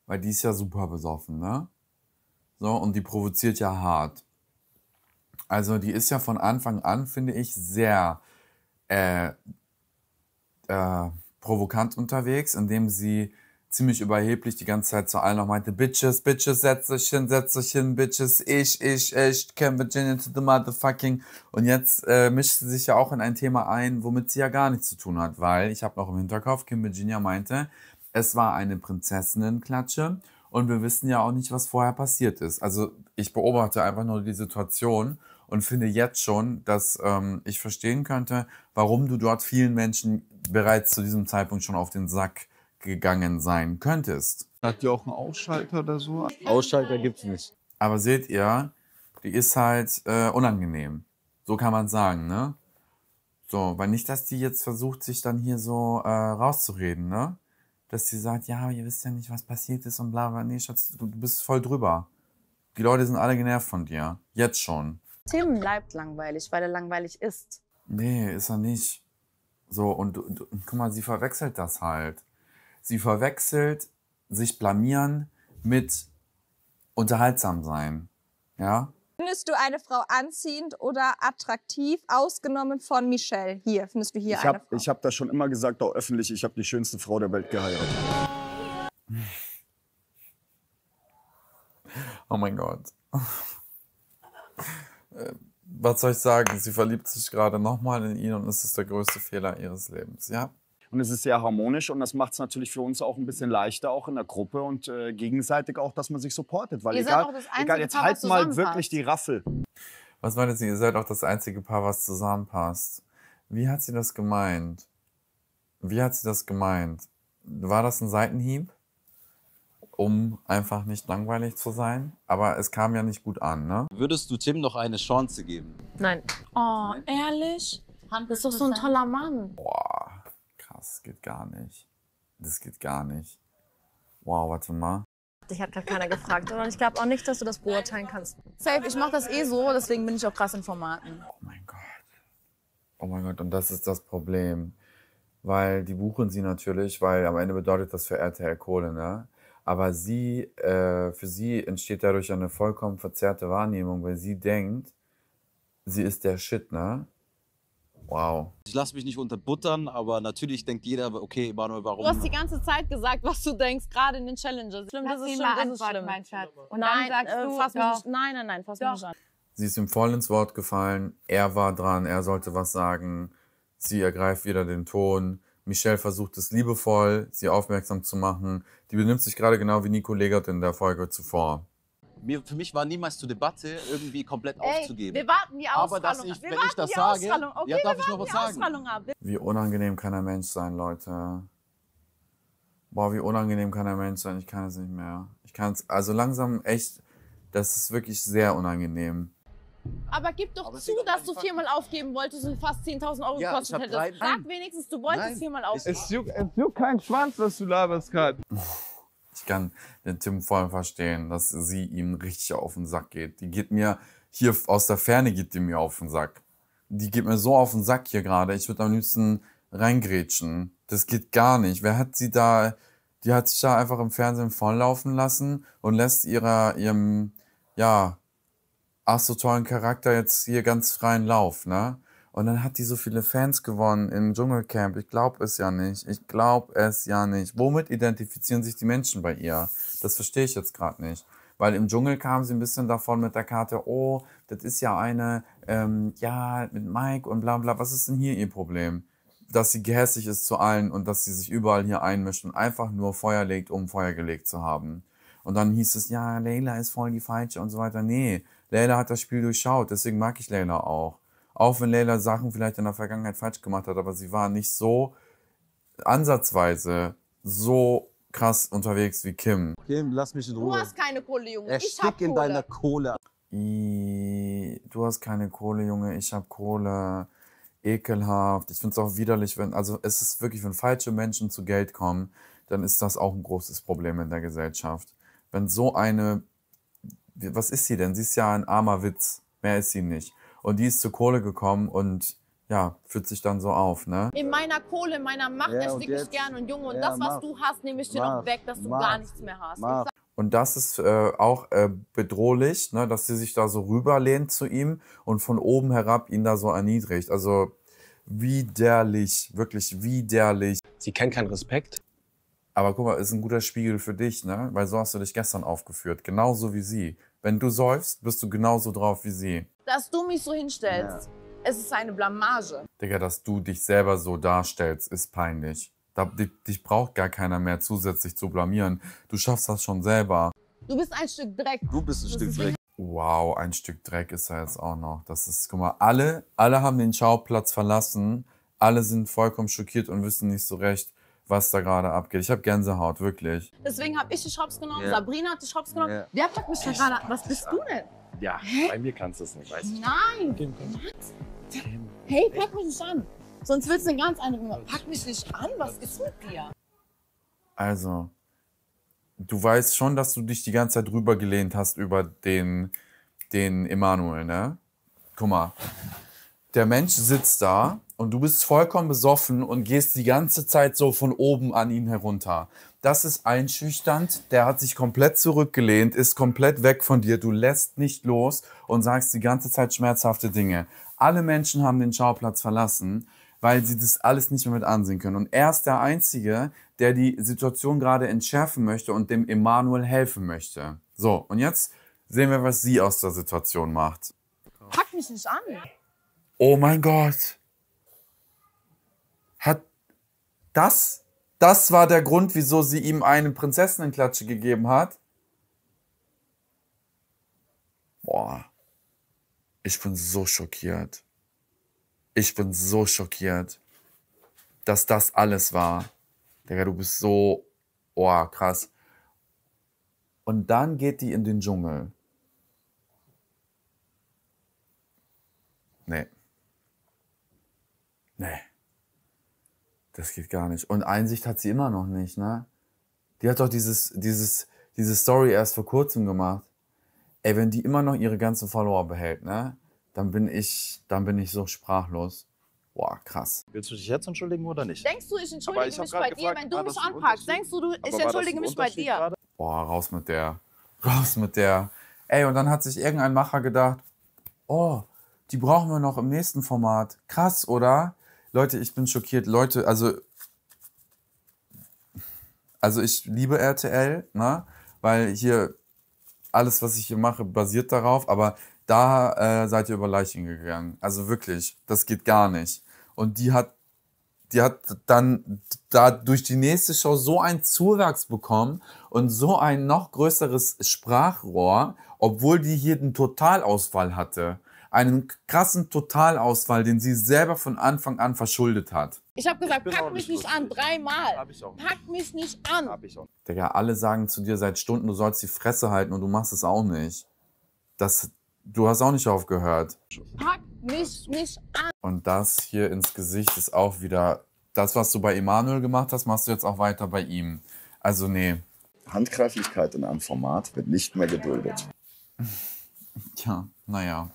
Weil die ist ja super besoffen, ne? So, und die provoziert ja hart. Also die ist ja von Anfang an, finde ich, sehr äh, äh, provokant unterwegs, indem sie ziemlich überheblich die ganze Zeit zu allen noch meinte, Bitches, Bitches, setz dich hin, setz dich hin, Bitches, ich, ich, ich, can Virginia to the motherfucking. Und jetzt äh, mischt sie sich ja auch in ein Thema ein, womit sie ja gar nichts zu tun hat, weil ich habe noch im Hinterkopf, Kim Virginia meinte, es war eine Prinzessinnenklatsche und wir wissen ja auch nicht, was vorher passiert ist. Also ich beobachte einfach nur die Situation und finde jetzt schon, dass ähm, ich verstehen könnte, warum du dort vielen Menschen bereits zu diesem Zeitpunkt schon auf den Sack gegangen sein könntest. Hat die auch einen Ausschalter oder so? Ausschalter gibt's nicht. Aber seht ihr, die ist halt äh, unangenehm. So kann man sagen, ne? So, weil nicht, dass die jetzt versucht, sich dann hier so äh, rauszureden, ne? dass sie sagt, ja, aber ihr wisst ja nicht, was passiert ist und bla bla. Nee, Schatz, du, du bist voll drüber. Die Leute sind alle genervt von dir. Jetzt schon. Tim bleibt langweilig, weil er langweilig ist. Nee, ist er nicht. So, und, und guck mal, sie verwechselt das halt. Sie verwechselt sich blamieren mit unterhaltsam sein. Ja? Findest du eine Frau anziehend oder attraktiv, ausgenommen von Michelle? Hier, findest du hier ich eine Frau? Ich habe das schon immer gesagt, auch öffentlich, ich habe die schönste Frau der Welt geheiratet. Oh mein Gott. Äh, was soll ich sagen? Sie verliebt sich gerade nochmal in ihn und es ist der größte Fehler ihres Lebens, ja? Und es ist sehr harmonisch und das macht es natürlich für uns auch ein bisschen leichter, auch in der Gruppe und äh, gegenseitig auch, dass man sich supportet. Weil ihr egal, egal, jetzt Paar, halt mal wirklich die Raffel. Was meint sie? Ihr seid auch das einzige Paar, was zusammenpasst. Wie hat sie das gemeint? Wie hat sie das gemeint? War das ein Seitenhieb? um einfach nicht langweilig zu sein. Aber es kam ja nicht gut an, ne? Würdest du Tim noch eine Chance geben? Nein. Oh, ehrlich? Das ist doch so ein toller Mann. Boah das geht gar nicht. Das geht gar nicht. Wow, warte mal. Ich hat gerade keiner gefragt. Und ich glaube auch nicht, dass du das beurteilen kannst. Safe, ich mache das eh so, deswegen bin ich auch krass in Formaten. Oh mein Gott. Oh mein Gott, und das ist das Problem. Weil die buchen sie natürlich, weil am Ende bedeutet das für RTL Kohle, ne? Aber sie, äh, für sie entsteht dadurch eine vollkommen verzerrte Wahrnehmung, weil sie denkt, sie ist der Shit, ne? Wow. Ich lasse mich nicht unterbuttern, aber natürlich denkt jeder, okay, Manuel, warum? Du hast die ganze Zeit gesagt, was du denkst, gerade in den Challenges. Schlimm, das, das ist schlimm, das ist schlimm. Mein Schatz. Und nein, dann äh, sagst äh, du, fass mich doch. nicht, nein, nein, nein, fass doch. mich nicht an. Sie ist ihm voll ins Wort gefallen. Er war dran, er sollte was sagen. Sie ergreift wieder den Ton. Michelle versucht es liebevoll, sie aufmerksam zu machen. Die benimmt sich gerade genau wie Nico Legert in der Folge zuvor mir, für mich war niemals zur Debatte, irgendwie komplett Ey, aufzugeben. Wir warten die Ausstrahlung Aber dass ich, wenn ich das sage, okay, ja, darf ich noch was sagen. Wie unangenehm kann ein Mensch sein, Leute. Boah, wie unangenehm kann ein Mensch sein. Ich kann es nicht mehr. Ich kann es, also langsam echt, das ist wirklich sehr unangenehm. Aber gib doch Aber zu, dass du viermal aufgeben wolltest und fast 10.000 Euro ja, gekostet hättest. Sag wenigstens, du wolltest Nein. viermal aufgeben. Es juckt, es keinen Schwanz, was du laberst gerade. Ich kann den Tim voll verstehen, dass sie ihm richtig auf den Sack geht. Die geht mir hier aus der Ferne geht die mir auf den Sack. Die geht mir so auf den Sack hier gerade. Ich würde am liebsten reingrätschen. Das geht gar nicht. Wer hat sie da, die hat sich da einfach im Fernsehen volllaufen lassen und lässt ihrer, ihrem, ja, ach so tollen Charakter jetzt hier ganz freien Lauf, ne? Und dann hat die so viele Fans gewonnen im Dschungelcamp. Ich glaube es ja nicht. Ich glaube es ja nicht. Womit identifizieren sich die Menschen bei ihr? Das verstehe ich jetzt gerade nicht. Weil im Dschungel kam sie ein bisschen davon mit der Karte, oh, das ist ja eine, ähm, ja, mit Mike und bla bla. Was ist denn hier ihr Problem? Dass sie gehässig ist zu allen und dass sie sich überall hier einmischt und einfach nur Feuer legt, um Feuer gelegt zu haben. Und dann hieß es, ja, Leila ist voll die Falsche und so weiter. Nee, Leila hat das Spiel durchschaut, deswegen mag ich Leila auch. Auch wenn Leila Sachen vielleicht in der Vergangenheit falsch gemacht hat, aber sie war nicht so ansatzweise so krass unterwegs wie Kim. Kim, lass mich in Ruhe. Du hast keine Kohle, Junge. Erstick ich hab in Kohle. deiner Kohle. I, du hast keine Kohle, Junge. Ich hab Kohle. Ekelhaft. Ich find's auch widerlich, wenn, also es ist wirklich, wenn falsche Menschen zu Geld kommen, dann ist das auch ein großes Problem in der Gesellschaft. Wenn so eine, was ist sie denn? Sie ist ja ein armer Witz. Mehr ist sie nicht. Und die ist zur Kohle gekommen und ja, fühlt sich dann so auf, ne? In meiner Kohle, in meiner Macht ja, ersticke ich gern und Junge, und ja, das, was du hast, nehme ich dir mach, noch weg, dass du mach, gar nichts mehr hast. Mach. Und das ist äh, auch äh, bedrohlich, ne, dass sie sich da so rüberlehnt zu ihm und von oben herab ihn da so erniedrigt. Also widerlich, wirklich widerlich. Sie kennt keinen Respekt. Aber guck mal, ist ein guter Spiegel für dich, ne? Weil so hast du dich gestern aufgeführt, genauso wie sie. Wenn du säufst, bist du genauso drauf wie sie. Dass du mich so hinstellst, ja. es ist eine Blamage. Digga, dass du dich selber so darstellst, ist peinlich. Da, dich braucht gar keiner mehr zusätzlich zu blamieren. Du schaffst das schon selber. Du bist ein Stück Dreck. Du bist ein du Stück Dreck. Wow, ein Stück Dreck ist er jetzt auch noch. Das ist, guck mal, alle, alle haben den Schauplatz verlassen. Alle sind vollkommen schockiert und wissen nicht so recht, was da gerade abgeht. Ich habe Gänsehaut, wirklich. Deswegen habe ich die Shops genommen, yeah. Sabrina hat die Shops genommen. Yeah. Wer packt mich da gerade an? Was bist du denn? Ja, Hä? bei mir kannst du es nicht, weißt du. Nein! Kim, komm. Hey, pack mich nicht an. Sonst willst du eine ganz andere Nummer. Pack mich nicht an, was ist mit dir? Also, du weißt schon, dass du dich die ganze Zeit rübergelehnt hast über den, den Emanuel, ne? Guck mal, der Mensch sitzt da und du bist vollkommen besoffen und gehst die ganze Zeit so von oben an ihn herunter. Das ist einschüchternd, der hat sich komplett zurückgelehnt, ist komplett weg von dir, du lässt nicht los und sagst die ganze Zeit schmerzhafte Dinge. Alle Menschen haben den Schauplatz verlassen, weil sie das alles nicht mehr mit ansehen können. Und er ist der Einzige, der die Situation gerade entschärfen möchte und dem Emanuel helfen möchte. So, und jetzt sehen wir, was sie aus der Situation macht. Pack mich nicht an oh mein Gott, hat das, das war der Grund, wieso sie ihm eine Prinzessinnenklatsche gegeben hat? Boah, ich bin so schockiert. Ich bin so schockiert, dass das alles war. Digga, du bist so, oh, krass. Und dann geht die in den Dschungel. Nee. Nee. Das geht gar nicht. Und Einsicht hat sie immer noch nicht, ne? Die hat doch dieses, dieses, diese Story erst vor kurzem gemacht. Ey, wenn die immer noch ihre ganzen Follower behält, ne? Dann bin ich, dann bin ich so sprachlos. Boah, krass. Willst du dich jetzt entschuldigen oder nicht? Denkst du, ich entschuldige ich mich bei gefragt, dir, wenn du mich anpackst? Denkst du, du ich entschuldige mich bei dir? Gerade? Boah, raus mit der. Raus mit der. Ey, und dann hat sich irgendein Macher gedacht, oh, die brauchen wir noch im nächsten Format. Krass, oder? Leute, ich bin schockiert. Leute, also, also ich liebe RTL, ne? weil hier alles, was ich hier mache, basiert darauf, aber da äh, seid ihr über Leichen gegangen. Also wirklich, das geht gar nicht. Und die hat, die hat dann da durch die nächste Show so einen Zuwachs bekommen und so ein noch größeres Sprachrohr, obwohl die hier einen Totalausfall hatte einen krassen Totalausfall, den sie selber von Anfang an verschuldet hat. Ich habe gesagt, ich pack mich nicht an, dreimal. Hab ich auch nicht. Pack mich nicht an. Hab ich auch nicht. Digga, alle sagen zu dir seit Stunden, du sollst die Fresse halten und du machst es auch nicht. Das, du hast auch nicht aufgehört. Pack mich nicht an. Und das hier ins Gesicht ist auch wieder, das, was du bei Emanuel gemacht hast, machst du jetzt auch weiter bei ihm. Also nee. Handgreiflichkeit in einem Format wird nicht mehr geduldet. Ja, naja.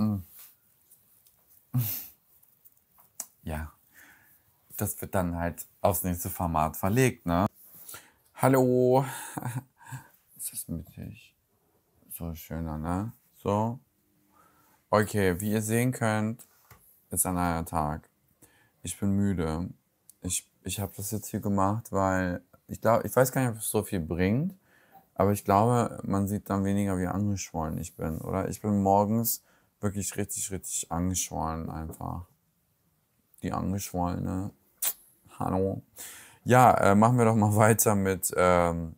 Mm. Ja, das wird dann halt aufs nächste Format verlegt, ne? Hallo. Ist das mittig? So schöner, ne? So. Okay, wie ihr sehen könnt, ist ein neuer Tag. Ich bin müde. Ich, ich habe das jetzt hier gemacht, weil ich glaube, ich weiß gar nicht, ob es so viel bringt, aber ich glaube, man sieht dann weniger, wie angeschwollen ich bin, oder? Ich bin morgens wirklich richtig, richtig angeschwollen einfach. Die angeschwollene. Hallo. Ja, äh, machen wir doch mal weiter mit ähm,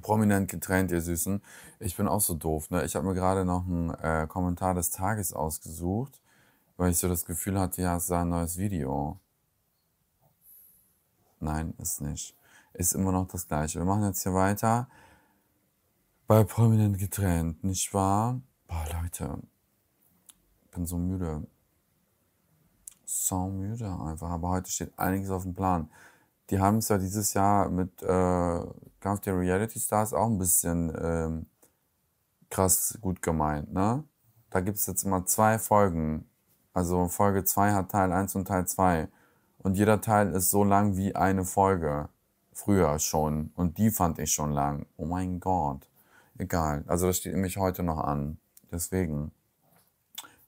prominent getrennt, ihr Süßen. Ich bin auch so doof, ne? Ich habe mir gerade noch einen äh, Kommentar des Tages ausgesucht, weil ich so das Gefühl hatte, ja, es sei ein neues Video. Nein, ist nicht. Ist immer noch das gleiche. Wir machen jetzt hier weiter. Bei prominent getrennt, nicht wahr? Boah, Leute, bin so müde. So müde einfach. Aber heute steht einiges auf dem Plan. Die haben es ja dieses Jahr mit äh, Kampf der Reality Stars auch ein bisschen ähm, krass gut gemeint, ne? Da gibt es jetzt immer zwei Folgen. Also Folge 2 hat Teil 1 und Teil 2. Und jeder Teil ist so lang wie eine Folge. Früher schon. Und die fand ich schon lang. Oh mein Gott. Egal. Also das steht nämlich heute noch an. Deswegen.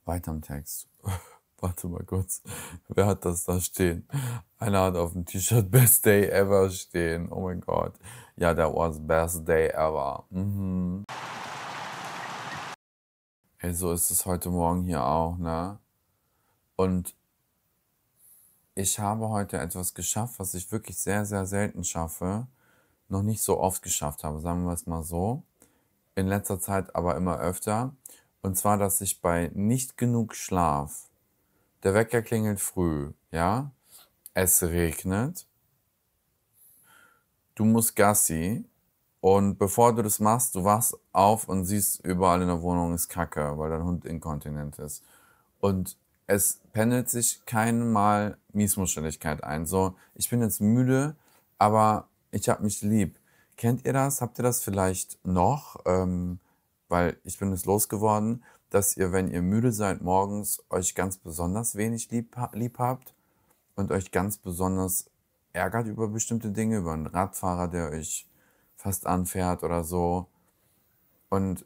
Weiter im Text. Warte mal kurz. Wer hat das da stehen? Einer hat auf dem T-Shirt Best Day Ever stehen. Oh mein Gott. Ja, that was best day ever. Mhm. Ey, so ist es heute Morgen hier auch, ne? Und ich habe heute etwas geschafft, was ich wirklich sehr, sehr selten schaffe. Noch nicht so oft geschafft habe, sagen wir es mal so. In letzter Zeit aber immer öfter. Und zwar, dass ich bei nicht genug Schlaf, der Wecker klingelt früh, ja, es regnet, du musst Gassi und bevor du das machst, du wachst auf und siehst, überall in der Wohnung ist Kacke, weil dein Hund inkontinent ist. Und es pendelt sich keinmal Miesmuscheligkeit ein. So, ich bin jetzt müde, aber ich habe mich lieb. Kennt ihr das? Habt ihr das vielleicht noch? Ähm, weil ich bin es losgeworden, dass ihr, wenn ihr müde seid morgens, euch ganz besonders wenig lieb, lieb habt und euch ganz besonders ärgert über bestimmte Dinge, über einen Radfahrer, der euch fast anfährt oder so. Und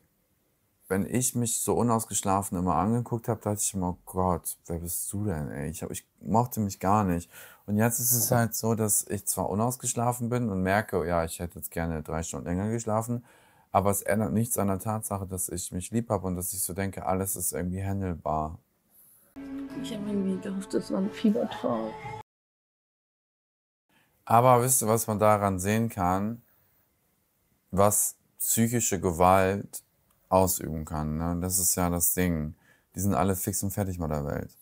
wenn ich mich so unausgeschlafen immer angeguckt habe, dachte ich immer, oh Gott, wer bist du denn, ey? Ich, hab, ich mochte mich gar nicht. Und jetzt ist es halt so, dass ich zwar unausgeschlafen bin und merke, ja, ich hätte jetzt gerne drei Stunden länger geschlafen, aber es ändert nichts an der Tatsache, dass ich mich lieb habe und dass ich so denke, alles ist irgendwie handelbar. Ich habe irgendwie gehofft, das war ein Fiebertraum. Aber wisst ihr, was man daran sehen kann? Was psychische Gewalt ausüben kann. Ne? Das ist ja das Ding. Die sind alle fix und fertig mit der Welt.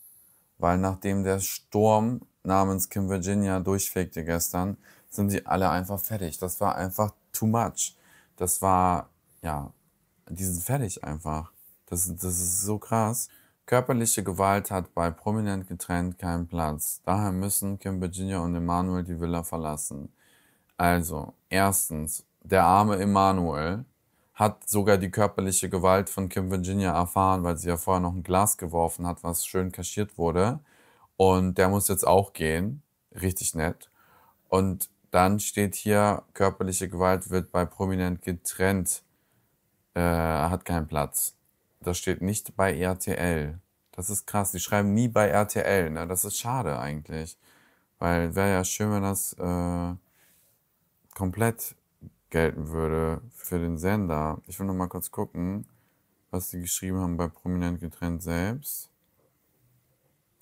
Weil nachdem der Sturm namens Kim Virginia durchfegte gestern, sind sie alle einfach fertig. Das war einfach too much das war, ja, die sind fertig einfach. Das, das ist so krass. Körperliche Gewalt hat bei prominent getrennt keinen Platz. Daher müssen Kim Virginia und Emanuel die Villa verlassen. Also, erstens, der arme Emanuel hat sogar die körperliche Gewalt von Kim Virginia erfahren, weil sie ja vorher noch ein Glas geworfen hat, was schön kaschiert wurde. Und der muss jetzt auch gehen. Richtig nett. Und dann steht hier, körperliche Gewalt wird bei Prominent getrennt, äh, hat keinen Platz. Das steht nicht bei RTL. Das ist krass, die schreiben nie bei RTL, ne? Das ist schade eigentlich. Weil wäre ja schön, wenn das äh, komplett gelten würde für den Sender. Ich will noch mal kurz gucken, was sie geschrieben haben bei Prominent getrennt selbst.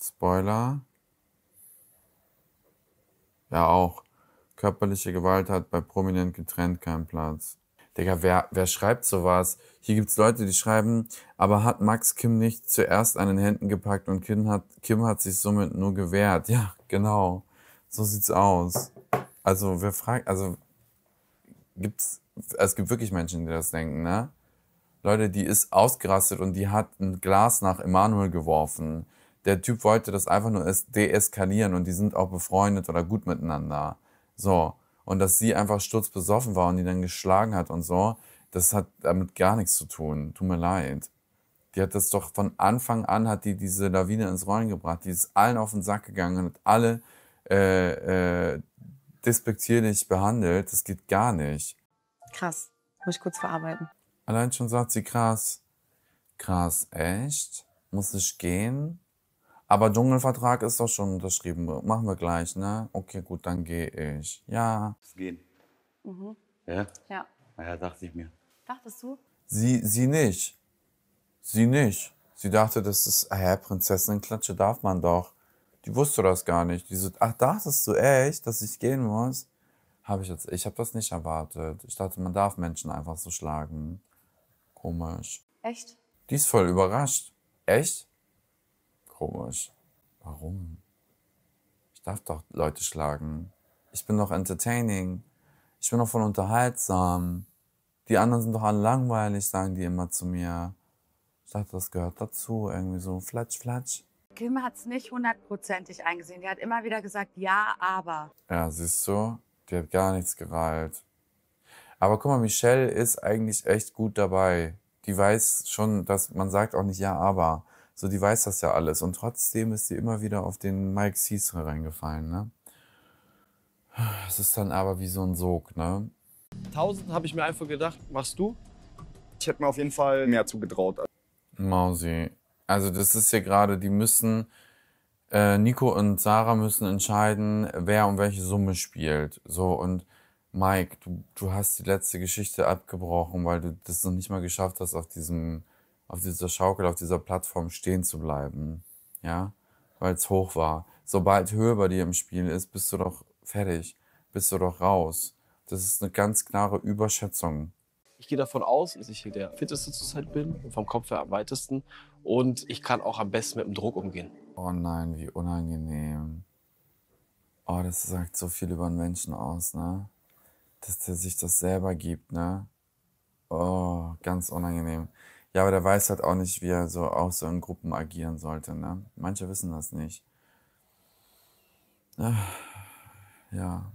Spoiler. Ja, auch. Körperliche Gewalt hat bei prominent getrennt keinen Platz. Digga, wer, wer schreibt sowas? Hier gibt's Leute, die schreiben, aber hat Max Kim nicht zuerst an den Händen gepackt und Kim hat, Kim hat sich somit nur gewehrt. Ja, genau. So sieht's aus. Also, wer fragt, also, gibt's, es gibt wirklich Menschen, die das denken, ne? Leute, die ist ausgerastet und die hat ein Glas nach Emanuel geworfen. Der Typ wollte das einfach nur deeskalieren und die sind auch befreundet oder gut miteinander. So. Und dass sie einfach sturzbesoffen war und die dann geschlagen hat und so, das hat damit gar nichts zu tun. Tut mir leid. Die hat das doch von Anfang an, hat die diese Lawine ins Rollen gebracht. Die ist allen auf den Sack gegangen und hat alle äh, äh, despektierlich behandelt. Das geht gar nicht. Krass. Muss ich kurz verarbeiten. Allein schon sagt sie krass. Krass, echt? Muss ich gehen? Aber Dschungelvertrag ist doch schon unterschrieben. Machen wir gleich, ne? Okay, gut, dann gehe ich. Ja. Es gehen. Mhm. Ja? Ja. Naja, dachte ich mir. Dachtest du? Sie, sie nicht. Sie nicht. Sie dachte, das ist, hä, Prinzessinenklatsche darf man doch. Die wusste das gar nicht. Die so, ach, dachtest du echt, dass ich gehen muss? Habe ich jetzt, ich habe das nicht erwartet. Ich dachte, man darf Menschen einfach so schlagen. Komisch. Echt? Die ist voll überrascht. Echt? Komisch. Warum? Ich darf doch Leute schlagen. Ich bin doch entertaining. Ich bin doch voll unterhaltsam. Die anderen sind doch alle langweilig, sagen die immer zu mir. Ich dachte, das gehört dazu. Irgendwie so flatsch, flatsch. Kim hat es nicht hundertprozentig eingesehen. Die hat immer wieder gesagt, ja, aber. Ja, siehst du, die hat gar nichts gerallt. Aber guck mal, Michelle ist eigentlich echt gut dabei. Die weiß schon, dass man sagt auch nicht ja, aber. So, die weiß das ja alles. Und trotzdem ist sie immer wieder auf den Mike Cesar reingefallen, ne? Es ist dann aber wie so ein Sog, ne? Tausend habe ich mir einfach gedacht, machst du? Ich hätte mir auf jeden Fall mehr zugetraut. Mausi. Also das ist hier gerade, die müssen, äh, Nico und Sarah müssen entscheiden, wer um welche Summe spielt. So, und Mike, du, du hast die letzte Geschichte abgebrochen, weil du das noch nicht mal geschafft hast, auf diesem auf dieser Schaukel, auf dieser Plattform stehen zu bleiben, ja, weil es hoch war. Sobald Höhe bei dir im Spiel ist, bist du doch fertig, bist du doch raus. Das ist eine ganz klare Überschätzung. Ich gehe davon aus, dass ich hier der fitteste zurzeit bin, vom Kopf her am weitesten und ich kann auch am besten mit dem Druck umgehen. Oh nein, wie unangenehm. Oh, das sagt so viel über einen Menschen aus, ne? Dass der sich das selber gibt, ne? Oh, ganz unangenehm. Ja, aber der weiß halt auch nicht, wie er so auch so in Gruppen agieren sollte. Ne? Manche wissen das nicht. Ah, ja.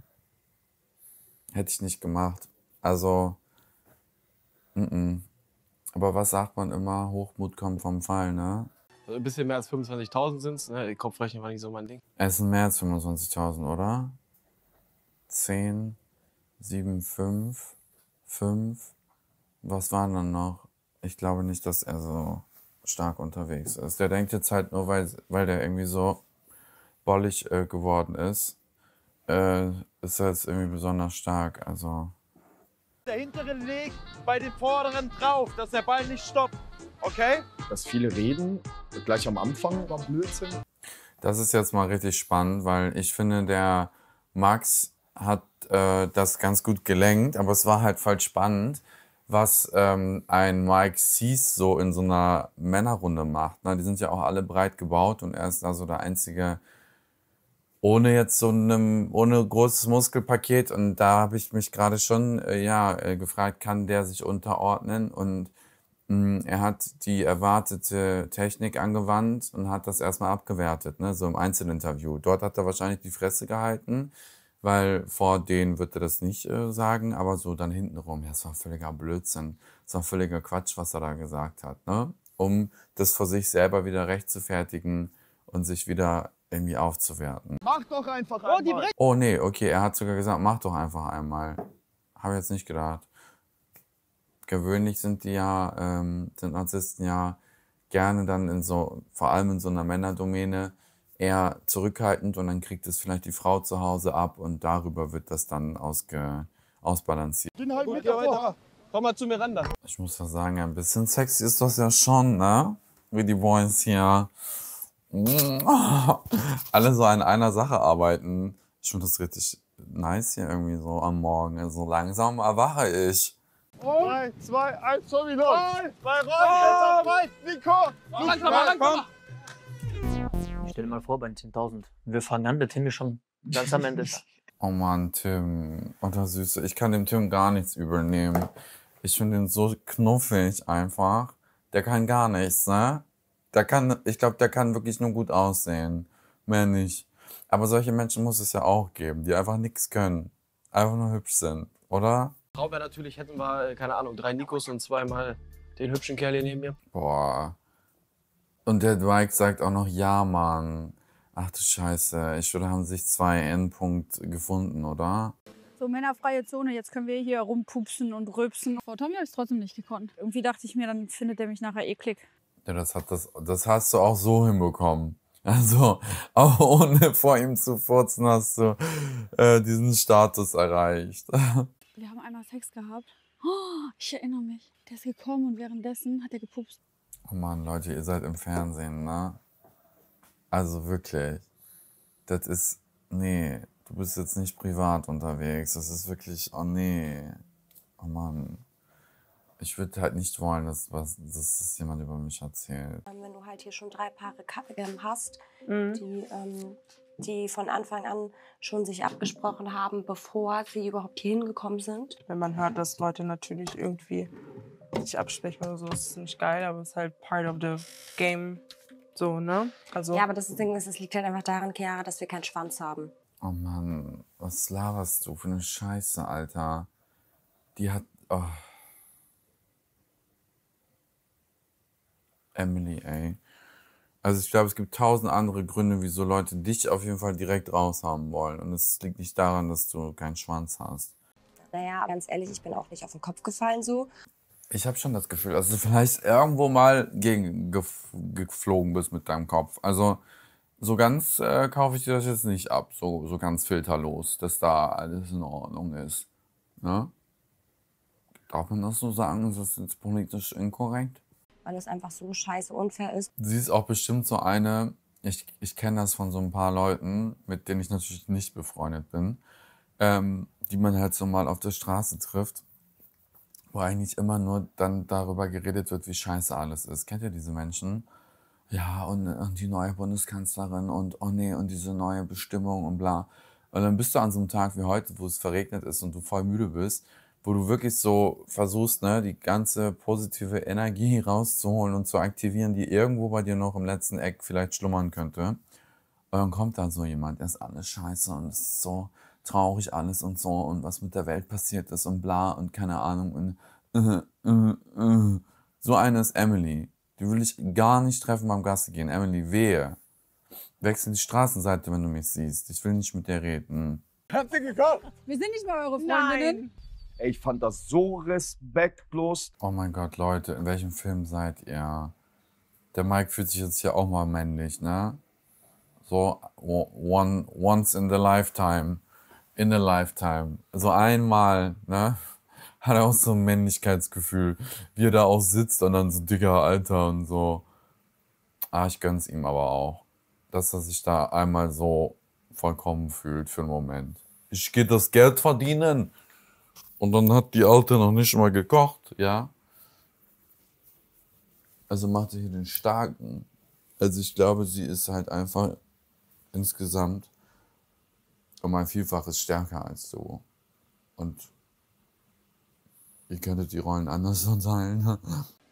Hätte ich nicht gemacht. Also, mm -mm. aber was sagt man immer? Hochmut kommt vom Fall, ne? Also ein bisschen mehr als 25.000 sind es. Ne? Kopfrechnen war nicht so mein Ding. Es sind mehr als 25.000, oder? 10, 7, 5, 5. Was waren dann noch? ich glaube nicht, dass er so stark unterwegs ist. Der denkt jetzt halt nur, weil, weil der irgendwie so bollig äh, geworden ist, äh, ist er jetzt irgendwie besonders stark. Also. Der hintere legt bei dem vorderen drauf, dass der Ball nicht stoppt. Okay? Dass viele reden, gleich am Anfang war Blödsinn. Das ist jetzt mal richtig spannend, weil ich finde, der Max hat äh, das ganz gut gelenkt, aber es war halt falsch spannend, was ähm, ein Mike Sees so in so einer Männerrunde macht. Na, ne? die sind ja auch alle breit gebaut und er ist da so der einzige, ohne jetzt so einem, ohne großes Muskelpaket. Und da habe ich mich gerade schon, äh, ja, äh, gefragt, kann der sich unterordnen? Und mh, mm, er hat die erwartete Technik angewandt und hat das erstmal abgewertet, ne, so im Einzelinterview. Dort hat er wahrscheinlich die Fresse gehalten weil vor denen wird er das nicht äh, sagen, aber so dann hintenrum, ja, es war völliger Blödsinn, es war völliger Quatsch, was er da gesagt hat, ne? um das vor sich selber wieder rechtfertigen und sich wieder irgendwie aufzuwerten. Mach doch einfach oh, einmal. Oh nee, okay, er hat sogar gesagt, mach doch einfach einmal. Habe jetzt nicht gedacht. Gewöhnlich sind die ja, ähm, sind Narzissten ja gerne dann in so, vor allem in so einer Männerdomäne, eher zurückhaltend und dann kriegt es vielleicht die Frau zu Hause ab und darüber wird das dann ausge, ausbalanciert. Gehen halt Gut, mit, weiter. Komm mal zu Miranda. Ich muss ja sagen, ein bisschen sexy ist das ja schon, ne? Wie die Boys hier alle so an einer Sache arbeiten. Ich finde das richtig nice hier irgendwie so am Morgen. Also langsam erwache ich. 3, 2, 1, eins, Tobi, los! Bei Ron, jetzt auf Mike, ah! Nico! Luke, komm, komm, komm. Stell dir mal vor, bei den 10.000. Wir fangen an, der Tim ist schon ganz am Ende. oh Mann, Tim. Oder oh, Süße. Ich kann dem Tim gar nichts übernehmen. Ich finde ihn so knuffig einfach. Der kann gar nichts, ne? Der kann, ich glaube, der kann wirklich nur gut aussehen. Mehr nicht. Aber solche Menschen muss es ja auch geben, die einfach nichts können. Einfach nur hübsch sind, oder? Frau wäre natürlich, hätten wir, äh, keine Ahnung, drei Nikos und zweimal den hübschen Kerl hier neben mir. Boah. Und der Dwight sagt auch noch, ja, Mann. Ach du Scheiße, ich würde haben sich zwei Endpunkt gefunden, oder? So, männerfreie Zone, jetzt können wir hier rumpupsen und rübsen. Vor Tommy habe ich es trotzdem nicht gekonnt. Irgendwie dachte ich mir, dann findet er mich nachher eklig. Eh ja, das, hat das, das hast du auch so hinbekommen. Also, auch ohne vor ihm zu furzen hast du äh, diesen Status erreicht. Wir haben einmal Sex gehabt. Oh, ich erinnere mich. Der ist gekommen und währenddessen hat er gepupst. Oh Mann, Leute, ihr seid im Fernsehen, ne? Also wirklich. Das ist. Nee, du bist jetzt nicht privat unterwegs. Das ist wirklich. Oh nee. Oh Mann. Ich würde halt nicht wollen, dass, was, dass das jemand über mich erzählt. Ähm, wenn du halt hier schon drei Paare Kaffeegem ähm, hast, mhm. die, ähm, die von Anfang an schon sich abgesprochen haben, bevor sie überhaupt hier hingekommen sind. Wenn man hört, dass Leute natürlich irgendwie sich abschwächen oder so. Das ist nicht geil, aber es ist halt part of the game. So, ne? Also ja, aber das Ding ist, es liegt halt einfach daran, Chiara, dass wir keinen Schwanz haben. Oh Mann, was laberst du für eine Scheiße, Alter? Die hat. Oh. Emily, ey. Also ich glaube, es gibt tausend andere Gründe, wieso Leute dich auf jeden Fall direkt raushaben wollen. Und es liegt nicht daran, dass du keinen Schwanz hast. Naja, ganz ehrlich, ich bin auch nicht auf den Kopf gefallen so. Ich habe schon das Gefühl, dass du vielleicht irgendwo mal gegen geflogen bist mit deinem Kopf. Also so ganz äh, kaufe ich dir das jetzt nicht ab, so, so ganz filterlos, dass da alles in Ordnung ist. Ne? Darf man das so sagen? Ist das jetzt politisch inkorrekt? Weil es einfach so scheiße unfair ist. Sie ist auch bestimmt so eine, ich, ich kenne das von so ein paar Leuten, mit denen ich natürlich nicht befreundet bin, ähm, die man halt so mal auf der Straße trifft wo eigentlich immer nur dann darüber geredet wird, wie scheiße alles ist. Kennt ihr diese Menschen? Ja, und, und die neue Bundeskanzlerin und oh nee, und diese neue Bestimmung und bla. Und dann bist du an so einem Tag wie heute, wo es verregnet ist und du voll müde bist, wo du wirklich so versuchst, ne, die ganze positive Energie rauszuholen und zu aktivieren, die irgendwo bei dir noch im letzten Eck vielleicht schlummern könnte. Und dann kommt da so jemand, der ist alles scheiße und ist so, traurig alles und so und was mit der Welt passiert ist und bla und keine Ahnung und äh, äh, äh. äh. so eine ist Emily. Die will ich gar nicht treffen beim Gasse gehen. Emily, wehe. Wechsel die Straßenseite, wenn du mich siehst. Ich will nicht mit dir reden. Hat sie Wir sind nicht mehr eure Freundinnen. Nein. Ey, ich fand das so respektlos. Oh mein Gott, Leute, in welchem Film seid ihr? Der Mike fühlt sich jetzt hier auch mal männlich, ne? So, once in the lifetime in a lifetime. So einmal, ne? Hat er auch so ein Männlichkeitsgefühl, wie er da auch sitzt und dann so dicker Alter und so. Ah, ich gönn's ihm aber auch. Dass er sich da einmal so vollkommen fühlt für einen Moment. Ich gehe das Geld verdienen. Und dann hat die Alte noch nicht mal gekocht, ja. Also macht sie hier den Starken. Also ich glaube, sie ist halt einfach insgesamt um ein Vielfaches stärker als du. Und ihr könntet die Rollen anders verteilen.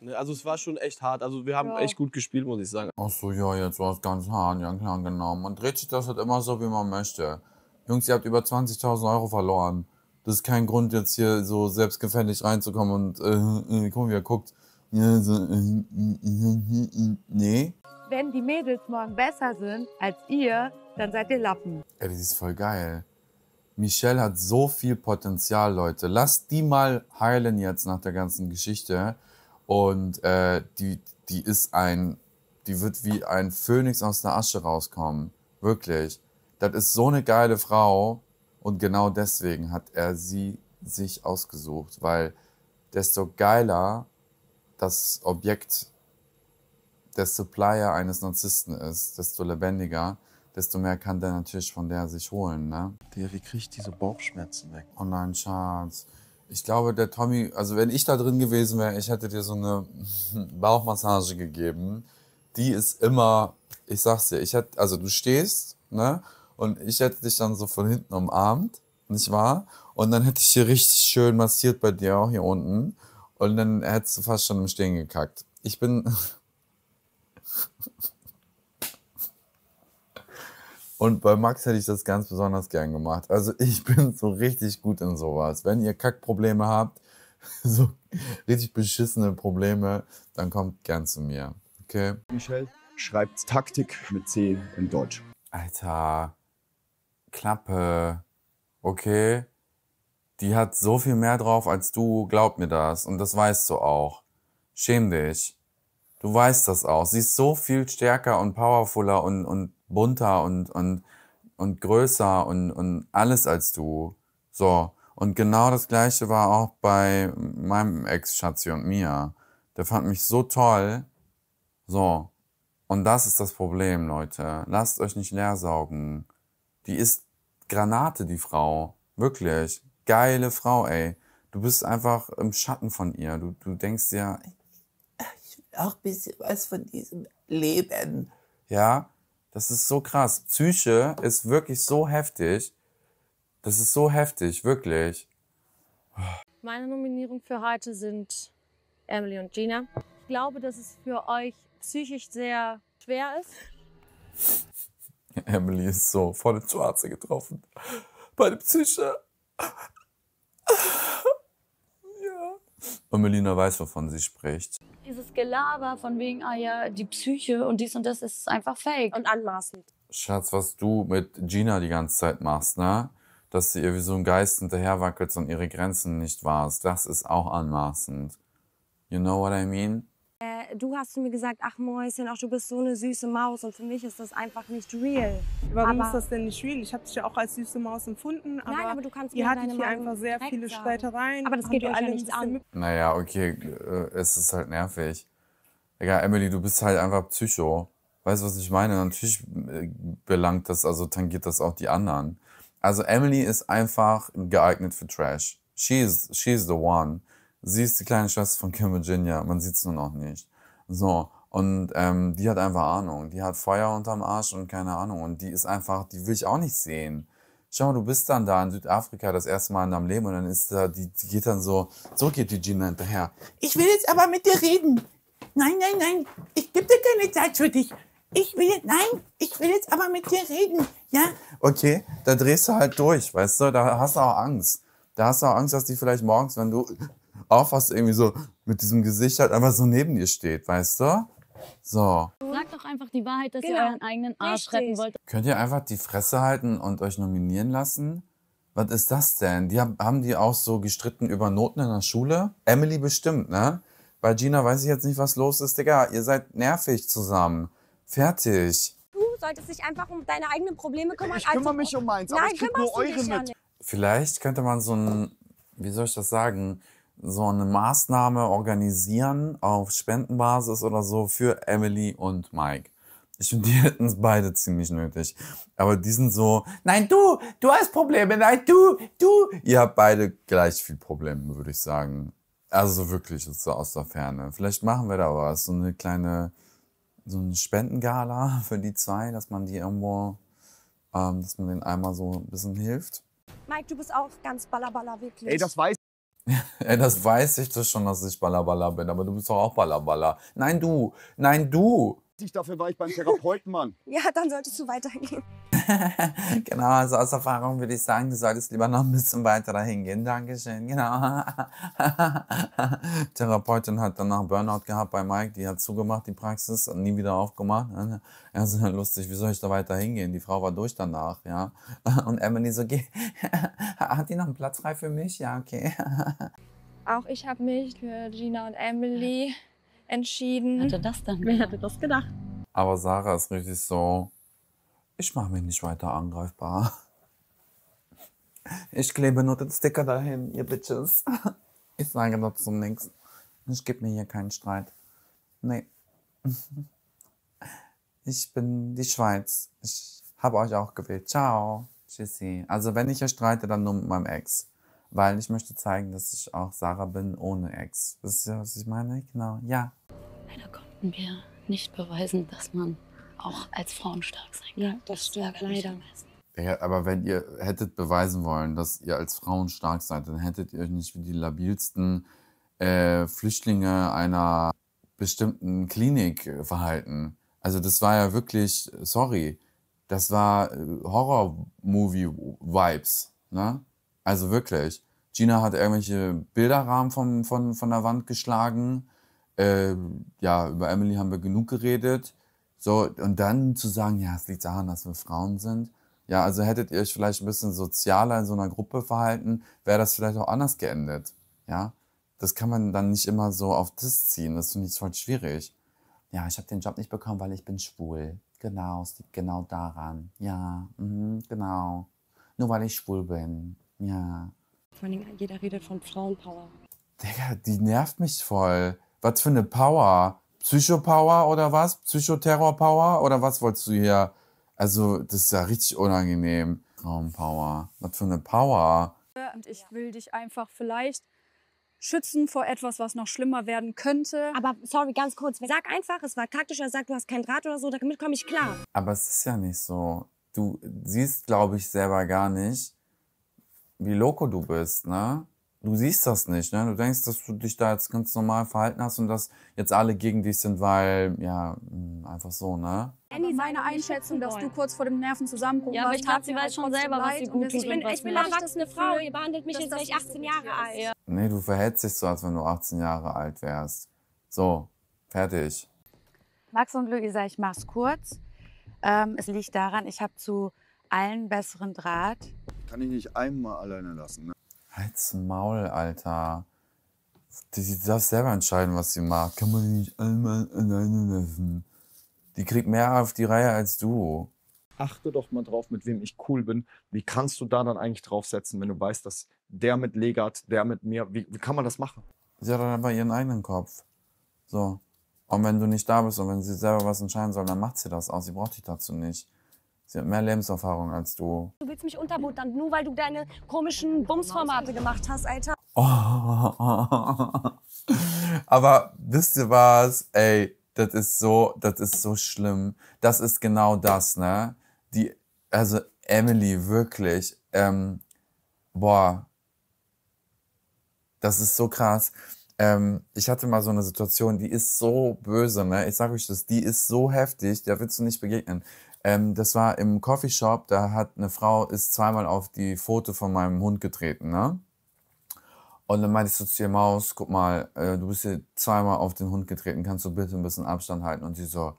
Ne, also es war schon echt hart. Also wir haben ja. echt gut gespielt, muss ich sagen. Ach so, ja, jetzt war es ganz hart. Ja klar, genau. Man dreht sich das halt immer so, wie man möchte. Jungs, ihr habt über 20.000 Euro verloren. Das ist kein Grund, jetzt hier so selbstgefällig reinzukommen und äh, äh, guck, wie ihr guckt. Ja, so, äh, nee. Wenn die Mädels morgen besser sind als ihr, dann seid ihr Lappen. Ey, das ist voll geil. Michelle hat so viel Potenzial, Leute. Lasst die mal heilen jetzt nach der ganzen Geschichte. Und äh, die, die ist ein, die wird wie ein Phönix aus der Asche rauskommen. Wirklich. Das ist so eine geile Frau. Und genau deswegen hat er sie sich ausgesucht, weil desto geiler das Objekt des Supplier eines Narzissten ist, desto lebendiger, desto mehr kann der natürlich von der sich holen, ne? Digga, wie krieg ich diese Bauchschmerzen weg? Oh nein, Schatz. Ich glaube, der Tommy, also wenn ich da drin gewesen wäre, ich hätte dir so eine Bauchmassage gegeben. Die ist immer, ich sag's dir, ich hätte, also du stehst, ne? Und ich hätte dich dann so von hinten umarmt, nicht wahr? Und dann hätte ich hier richtig schön massiert bei dir auch hier unten. Und dann hättest du fast schon im Stehen gekackt. Ich bin. Und bei Max hätte ich das ganz besonders gern gemacht. Also ich bin so richtig gut in sowas. Wenn ihr Kackprobleme habt, so richtig beschissene Probleme, dann kommt gern zu mir. Okay? Michelle schreibt Taktik mit C in Deutsch. Alter, Klappe. Okay? Die hat so viel mehr drauf als du, glaub mir das. Und das weißt du auch. Schäm dich. Du weißt das auch. Sie ist so viel stärker und powerfuler und, und bunter und, und, und größer und, und alles als du. So. Und genau das Gleiche war auch bei meinem Ex-Schatzi und mir. Der fand mich so toll. So. Und das ist das Problem, Leute. Lasst euch nicht leersaugen. Die ist Granate, die Frau. Wirklich. Geile Frau, ey. Du bist einfach im Schatten von ihr. Du, du denkst dir, ich will auch ein bisschen was von diesem Leben. Ja, das ist so krass. Psyche ist wirklich so heftig. Das ist so heftig, wirklich. Meine Nominierung für heute sind Emily und Gina. Ich glaube, dass es für euch psychisch sehr schwer ist. Emily ist so voll ins Schwarze getroffen. Bei der Psyche. Und Melina weiß, wovon sie spricht. Dieses Gelaber von wegen, ah ja, die Psyche und dies und das ist einfach fake. Und anmaßend. Schatz, was du mit Gina die ganze Zeit machst, ne? Dass sie ihr wie so ein Geist hinterherwackelst und ihre Grenzen nicht wahrst, das ist auch anmaßend. You know what I mean? du hast zu mir gesagt, ach Mäuschen, ach du bist so eine süße Maus und für mich ist das einfach nicht real. Warum aber ist das denn nicht real? Ich habe dich ja auch als süße Maus empfunden, aber, Nein, aber du kannst ihr hattet hier einfach sehr viele Streitereien. Aber das geht euch ja nichts an. Naja, okay, äh, es ist halt nervig. Egal, Emily, du bist halt einfach Psycho. Weißt du, was ich meine? Natürlich äh, belangt das, also tangiert das auch die anderen. Also Emily ist einfach geeignet für Trash. She's, she's the one. Sie ist die kleine Schwester von Kim Virginia. Man sieht es nur noch nicht. So, und ähm, die hat einfach Ahnung. Die hat Feuer unterm Arsch und keine Ahnung. Und die ist einfach, die will ich auch nicht sehen. Schau, mal, du bist dann da in Südafrika das erste Mal in deinem Leben und dann ist da, die, die geht dann so, so geht die Gina hinterher. Ich will jetzt aber mit dir reden. Nein, nein, nein, ich gebe dir keine Zeit für dich. Ich will, nein, ich will jetzt aber mit dir reden, ja? Okay, da drehst du halt durch, weißt du, da hast du auch Angst. Da hast du auch Angst, dass die vielleicht morgens, wenn du auch was irgendwie so mit diesem Gesicht halt einfach so neben dir steht, weißt du? So. Sagt doch einfach die Wahrheit, dass genau. ihr euren eigenen Arsch Richtig. retten wollt. Könnt ihr einfach die Fresse halten und euch nominieren lassen? Was ist das denn? Die haben die auch so gestritten über Noten in der Schule? Emily bestimmt, ne? Bei Gina weiß ich jetzt nicht, was los ist, Digga. Ihr seid nervig zusammen. Fertig. Du solltest dich einfach um deine eigenen Probleme kümmern. Ich also kümmere mich um meins, Nein, aber ich krieg nur eure mit. Vielleicht könnte man so ein, wie soll ich das sagen, so eine Maßnahme organisieren auf Spendenbasis oder so für Emily und Mike. Ich finde, die hätten es beide ziemlich nötig. Aber die sind so, nein, du, du hast Probleme, nein, du, du. Ihr habt beide gleich viel Probleme, würde ich sagen. Also wirklich, so aus der Ferne. Vielleicht machen wir da was, so eine kleine, so eine Spendengala für die zwei, dass man die irgendwo, ähm, dass man denen einmal so ein bisschen hilft. Mike, du bist auch ganz ballerballer, wirklich. Ey, das weiß ja, das weiß ich das schon, dass ich Ballaballa bin, aber du bist doch auch Ballaballa. Nein, du. Nein, du. 80, dafür war ich beim Therapeuten, Mann. ja, dann solltest du weitergehen. genau, also aus Erfahrung würde ich sagen, du solltest lieber noch ein bisschen weiter dahin gehen. Dankeschön, genau. Therapeutin hat danach Burnout gehabt bei Mike, die hat zugemacht, die Praxis, und nie wieder aufgemacht. Also lustig, wie soll ich da weiter hingehen? Die Frau war durch danach, ja. Und Emily so, okay, hat die noch einen Platz frei für mich? Ja, okay. Auch ich habe mich für Gina und Emily entschieden. Wer hätte das dann? Wer hätte das gedacht? Aber Sarah ist richtig so, ich mache mich nicht weiter angreifbar. Ich klebe nur den Sticker dahin, ihr Bitches. Ich sage zum nichts. Ich gebe mir hier keinen Streit. Nee. Ich bin die Schweiz. Ich habe euch auch gewählt. Ciao. Tschüssi. Also wenn ich hier streite, dann nur mit meinem Ex. Weil ich möchte zeigen, dass ich auch Sarah bin ohne Ex. Wisst ihr, was ich meine? Genau. Ja. Leider konnten wir nicht beweisen, dass man auch als Frauen stark sein kann. Ja, das stimmt leider. Ja, aber wenn ihr hättet beweisen wollen, dass ihr als Frauen stark seid, dann hättet ihr euch nicht wie die labilsten äh, Flüchtlinge einer bestimmten Klinik äh, verhalten. Also das war ja wirklich, sorry, das war äh, Horror-Movie-Vibes. Ne? Also wirklich. Gina hat irgendwelche Bilderrahmen von, von, von der Wand geschlagen äh, ja, über Emily haben wir genug geredet. So, und dann zu sagen, ja, es liegt daran, dass wir Frauen sind. Ja, also hättet ihr euch vielleicht ein bisschen sozialer in so einer Gruppe verhalten, wäre das vielleicht auch anders geendet. Ja, das kann man dann nicht immer so auf das ziehen. Das finde ich voll schwierig. Ja, ich habe den Job nicht bekommen, weil ich bin schwul. Genau, es liegt genau daran. Ja, mhm, genau. Nur weil ich schwul bin. Ja. Vor allem, jeder redet von Frauenpower. Digga, die nervt mich voll. Was für eine Power? Psychopower oder was? Psychoterrorpower oder was wolltest du hier? Also, das ist ja richtig unangenehm. Traumpower. Was für eine Power. Und ich will dich einfach vielleicht schützen vor etwas, was noch schlimmer werden könnte. Aber sorry, ganz kurz. Sag einfach, es war taktisch, er sagt, du hast kein Draht oder so, damit komme ich klar. Aber es ist ja nicht so. Du siehst, glaube ich, selber gar nicht, wie loco du bist, ne? du siehst das nicht. Ne? Du denkst, dass du dich da jetzt ganz normal verhalten hast und dass jetzt alle gegen dich sind, weil, ja, hm, einfach so, ne? Annie, meine Einschätzung, dass du kurz vor dem Nerven zusammenkommst. Ja, aber ich glaube, sie weiß schon selber, was sie gut tut. Ich bin, ich bin eine erwachsene Frau, ihr behandelt mich jetzt, wäre ich 18 Jahre alt Nee, du verhältst dich so, als wenn du 18 Jahre alt wärst. So, fertig. Max und Luisa, ich mach's kurz. Ähm, es liegt daran, ich habe zu allen besseren Draht. Kann ich nicht einmal alleine lassen. Ne? Halt's Maul, Alter. Die, die darf selber entscheiden, was sie mag. Kann man nicht einmal alleine lassen? Die kriegt mehr auf die Reihe als du. Achte doch mal drauf, mit wem ich cool bin. Wie kannst du da dann eigentlich draufsetzen, wenn du weißt, dass der mit Legat, der mit mir, wie, wie kann man das machen? Sie hat dann einfach ihren eigenen Kopf. So. Und wenn du nicht da bist und wenn sie selber was entscheiden soll, dann macht sie das auch. Sie braucht dich dazu nicht. Sie hat mehr Lebenserfahrung als du. Du willst mich unterbuttern, nur weil du deine komischen Bumsformate gemacht hast, Alter. Oh, Aber wisst ihr was? Ey, das ist so, das ist so schlimm. Das ist genau das, ne? Die, also Emily, wirklich, ähm, boah, das ist so krass. Ähm, ich hatte mal so eine Situation, die ist so böse, ne? Ich sag euch das, die ist so heftig, der willst du nicht begegnen. Ähm, das war im Coffeeshop, da hat eine Frau, ist zweimal auf die Foto von meinem Hund getreten, ne? Und dann meinte ich so zu ihr, Maus, guck mal, äh, du bist hier zweimal auf den Hund getreten, kannst du bitte ein bisschen Abstand halten? Und sie so,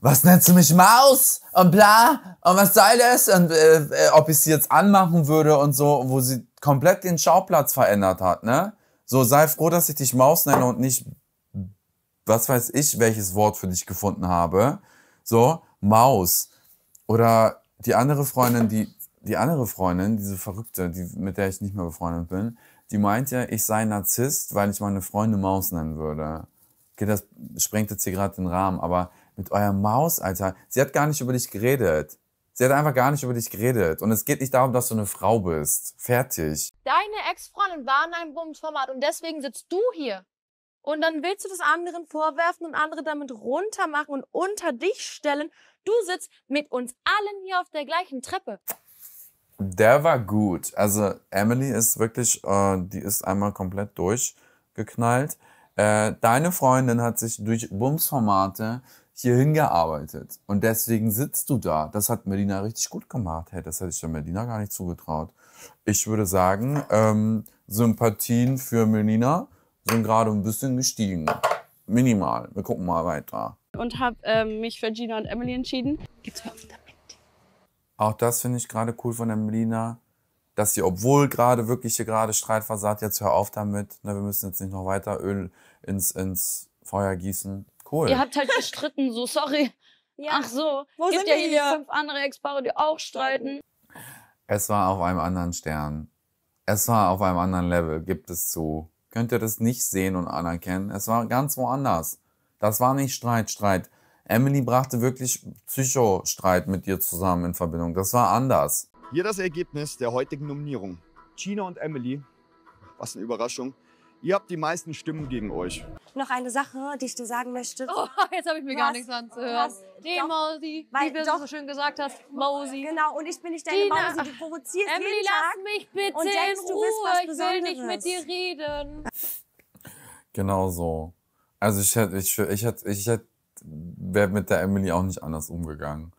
was nennst du mich Maus? Und bla, und was sei das? Und äh, äh ob ich sie jetzt anmachen würde und so, wo sie komplett den Schauplatz verändert hat, ne? So, sei froh, dass ich dich Maus nenne und nicht, was weiß ich, welches Wort für dich gefunden habe. So, Maus. Oder die andere Freundin, die, die andere Freundin, diese Verrückte, die, mit der ich nicht mehr befreundet bin, die meint ja, ich sei Narzisst, weil ich meine Freunde Maus nennen würde. Okay, das sprengt jetzt hier gerade den Rahmen, aber mit eurer Maus, Alter, sie hat gar nicht über dich geredet. Sie hat einfach gar nicht über dich geredet. Und es geht nicht darum, dass du eine Frau bist. Fertig. Deine Ex-Freundin war in einem Bumsformat und deswegen sitzt du hier. Und dann willst du das anderen vorwerfen und andere damit runtermachen und unter dich stellen, Du sitzt mit uns allen hier auf der gleichen Treppe. Der war gut. Also Emily ist wirklich, äh, die ist einmal komplett durchgeknallt. Äh, deine Freundin hat sich durch Bumsformate hier hingearbeitet. Und deswegen sitzt du da. Das hat Melina richtig gut gemacht. Hey, das hätte ich der Melina gar nicht zugetraut. Ich würde sagen, ähm, Sympathien für Melina sind gerade ein bisschen gestiegen. Minimal. Wir gucken mal weiter und habe ähm, mich für Gina und Emily entschieden. Gibt's mal auf damit. Auch das finde ich gerade cool von Emelina, dass sie, obwohl gerade wirklich hier gerade Streit versagt, jetzt hör auf damit. Ne, wir müssen jetzt nicht noch weiter Öl ins, ins Feuer gießen. Cool. Ihr habt halt gestritten, so sorry. Ja. Ach so, Wo gibt sind ja wir hier fünf andere Ex-Paare, die auch streiten. Es war auf einem anderen Stern. Es war auf einem anderen Level, gibt es zu. Könnt ihr das nicht sehen und anerkennen? Es war ganz woanders. Das war nicht Streit, Streit. Emily brachte wirklich Psychostreit mit ihr zusammen in Verbindung. Das war anders. Hier das Ergebnis der heutigen Nominierung. Gina und Emily, was eine Überraschung, ihr habt die meisten Stimmen gegen euch. Noch eine Sache, die ich dir sagen möchte. Oh, jetzt habe ich mir was? gar nichts anzuhören. Was? Die Mausi, weil, wie du so schön gesagt hast, Mausi. Genau, und ich bin nicht deine Gina. Mausi, du provozierst Emily, jeden Tag. Emily, lass mich bitte und denkst, in Ruhe, ich will nicht mit dir reden. Genau so. Also ich hätte, ich, ich hätte, ich hätte, wäre mit der Emily auch nicht anders umgegangen.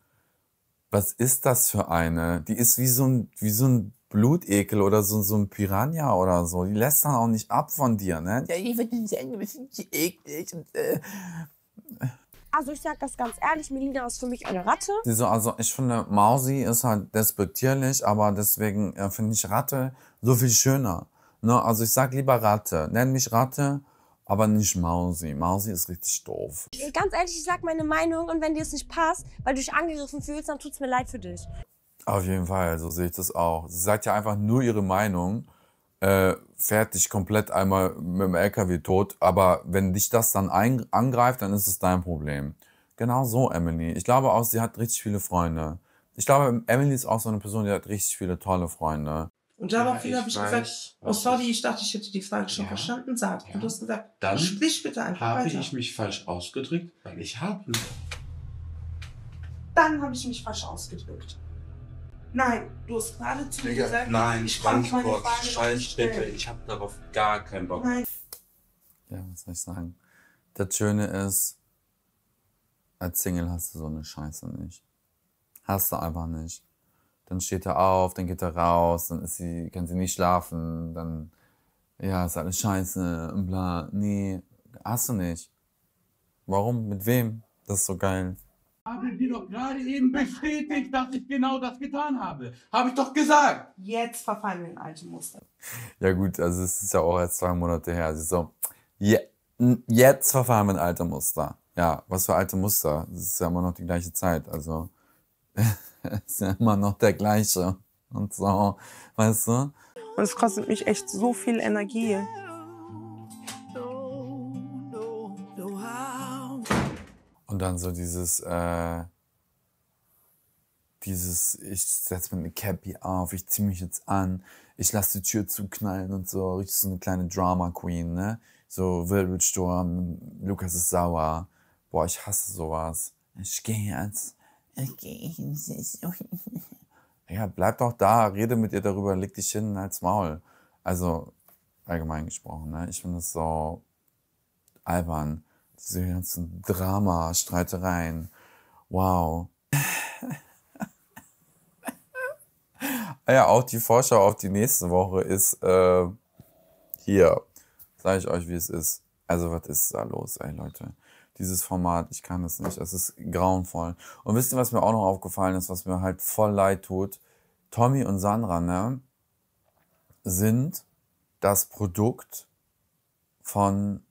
Was ist das für eine? Die ist wie so ein, wie so ein Blutekel oder so, so ein Piranha oder so. Die lässt dann auch nicht ab von dir, ne? Ja, ich würde nicht sagen, du bist nicht eklig. Und, äh. Also ich sag das ganz ehrlich, Melina ist für mich eine Ratte. So, also ich finde, Mausi ist halt despektierlich, aber deswegen äh, finde ich Ratte so viel schöner. Ne? Also ich sag lieber Ratte. Nenn mich Ratte aber nicht Mausi. Mausi ist richtig doof. Ganz ehrlich, ich sag meine Meinung und wenn dir es nicht passt, weil du dich angegriffen fühlst, dann tut's mir leid für dich. Auf jeden Fall, so sehe ich das auch. Sie sagt ja einfach nur ihre Meinung, äh, fährt dich komplett einmal mit dem LKW tot. Aber wenn dich das dann angreift, dann ist es dein Problem. Genau so, Emily. Ich glaube auch, sie hat richtig viele Freunde. Ich glaube, Emily ist auch so eine Person, die hat richtig viele tolle Freunde. Und daraufhin ja, habe ich gesagt, oh sorry, ich dachte, ich hätte die Frage schon ja, verstanden, sag. Ja. Und du hast gesagt, dann sprich bitte einfach habe weiter. Habe ich mich falsch ausgedrückt? Weil ich habe. Dann habe ich mich falsch ausgedrückt. Nein, du hast gerade zu mir gesagt, nein, ich ganz kurz, Schallstrecke, ich habe darauf gar keinen Bock. Nein. Ja, was soll ich sagen? Das Schöne ist, als Single hast du so eine Scheiße nicht. Hast du einfach nicht dann steht er auf, dann geht er raus, dann ist sie, kann sie nicht schlafen, dann, ja, ist alles scheiße und bla. Nee, hast du nicht. Warum? Mit wem? Das ist so geil. Habe dir doch gerade eben bestätigt, dass ich genau das getan habe. Habe ich doch gesagt. Jetzt verfallen wir in alte Muster. Ja gut, also es ist ja auch erst zwei Monate her. Also so, je, jetzt verfallen wir in alte Muster. Ja, was für alte Muster? Das ist ja immer noch die gleiche Zeit. Also ist ja immer noch der gleiche. Und so, weißt du? Und es kostet mich echt so viel Energie. Und dann so dieses, äh, dieses, ich setze mir eine Cappy auf, ich ziehe mich jetzt an, ich lasse die Tür zuknallen und so, richtig so eine kleine Drama Queen, ne? So Wirbelsturm, Lukas ist sauer. Boah, ich hasse sowas. Ich gehe jetzt. Okay, das Ja, bleib doch da, rede mit ihr darüber, leg dich hin, als Maul. Also, allgemein gesprochen, ne? Ich finde es so albern. Diese ganzen Drama, Streitereien. Wow. ja, auch die Vorschau auf die nächste Woche ist äh, hier. Sag ich euch, wie es ist. Also, was ist da los, ey, Leute? dieses Format, ich kann das nicht. Es ist grauenvoll. Und wisst ihr, was mir auch noch aufgefallen ist, was mir halt voll leid tut? Tommy und Sandra, ne, sind das Produkt von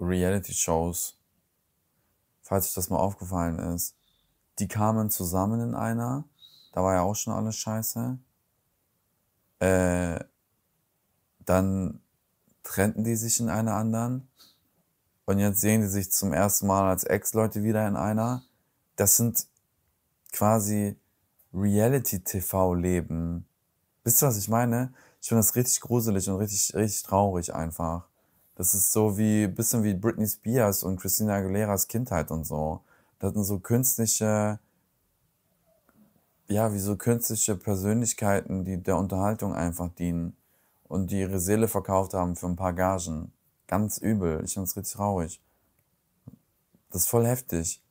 Reality-Shows. Falls euch das mal aufgefallen ist. Die kamen zusammen in einer. Da war ja auch schon alles scheiße. Äh, dann trennten die sich in einer anderen. Und jetzt sehen die sich zum ersten Mal als Ex-Leute wieder in einer. Das sind quasi Reality-TV-Leben. Wisst ihr, was ich meine? Ich finde das richtig gruselig und richtig, richtig traurig einfach. Das ist so wie, bisschen wie Britney Spears und Christina Aguileras Kindheit und so. Das sind so künstliche, ja, wie so künstliche Persönlichkeiten, die der Unterhaltung einfach dienen und die ihre Seele verkauft haben für ein paar Gagen. Ganz übel. Ich fand's richtig traurig. Das ist voll heftig.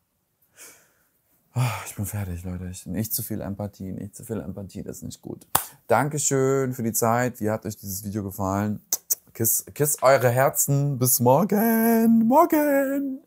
Ah, ich bin fertig, Leute. Ich, nicht zu viel Empathie, nicht zu viel Empathie, das ist nicht gut. Dankeschön für die Zeit. Wie hat euch dieses Video gefallen? Kiss, kiss eure Herzen. Bis morgen. Morgen.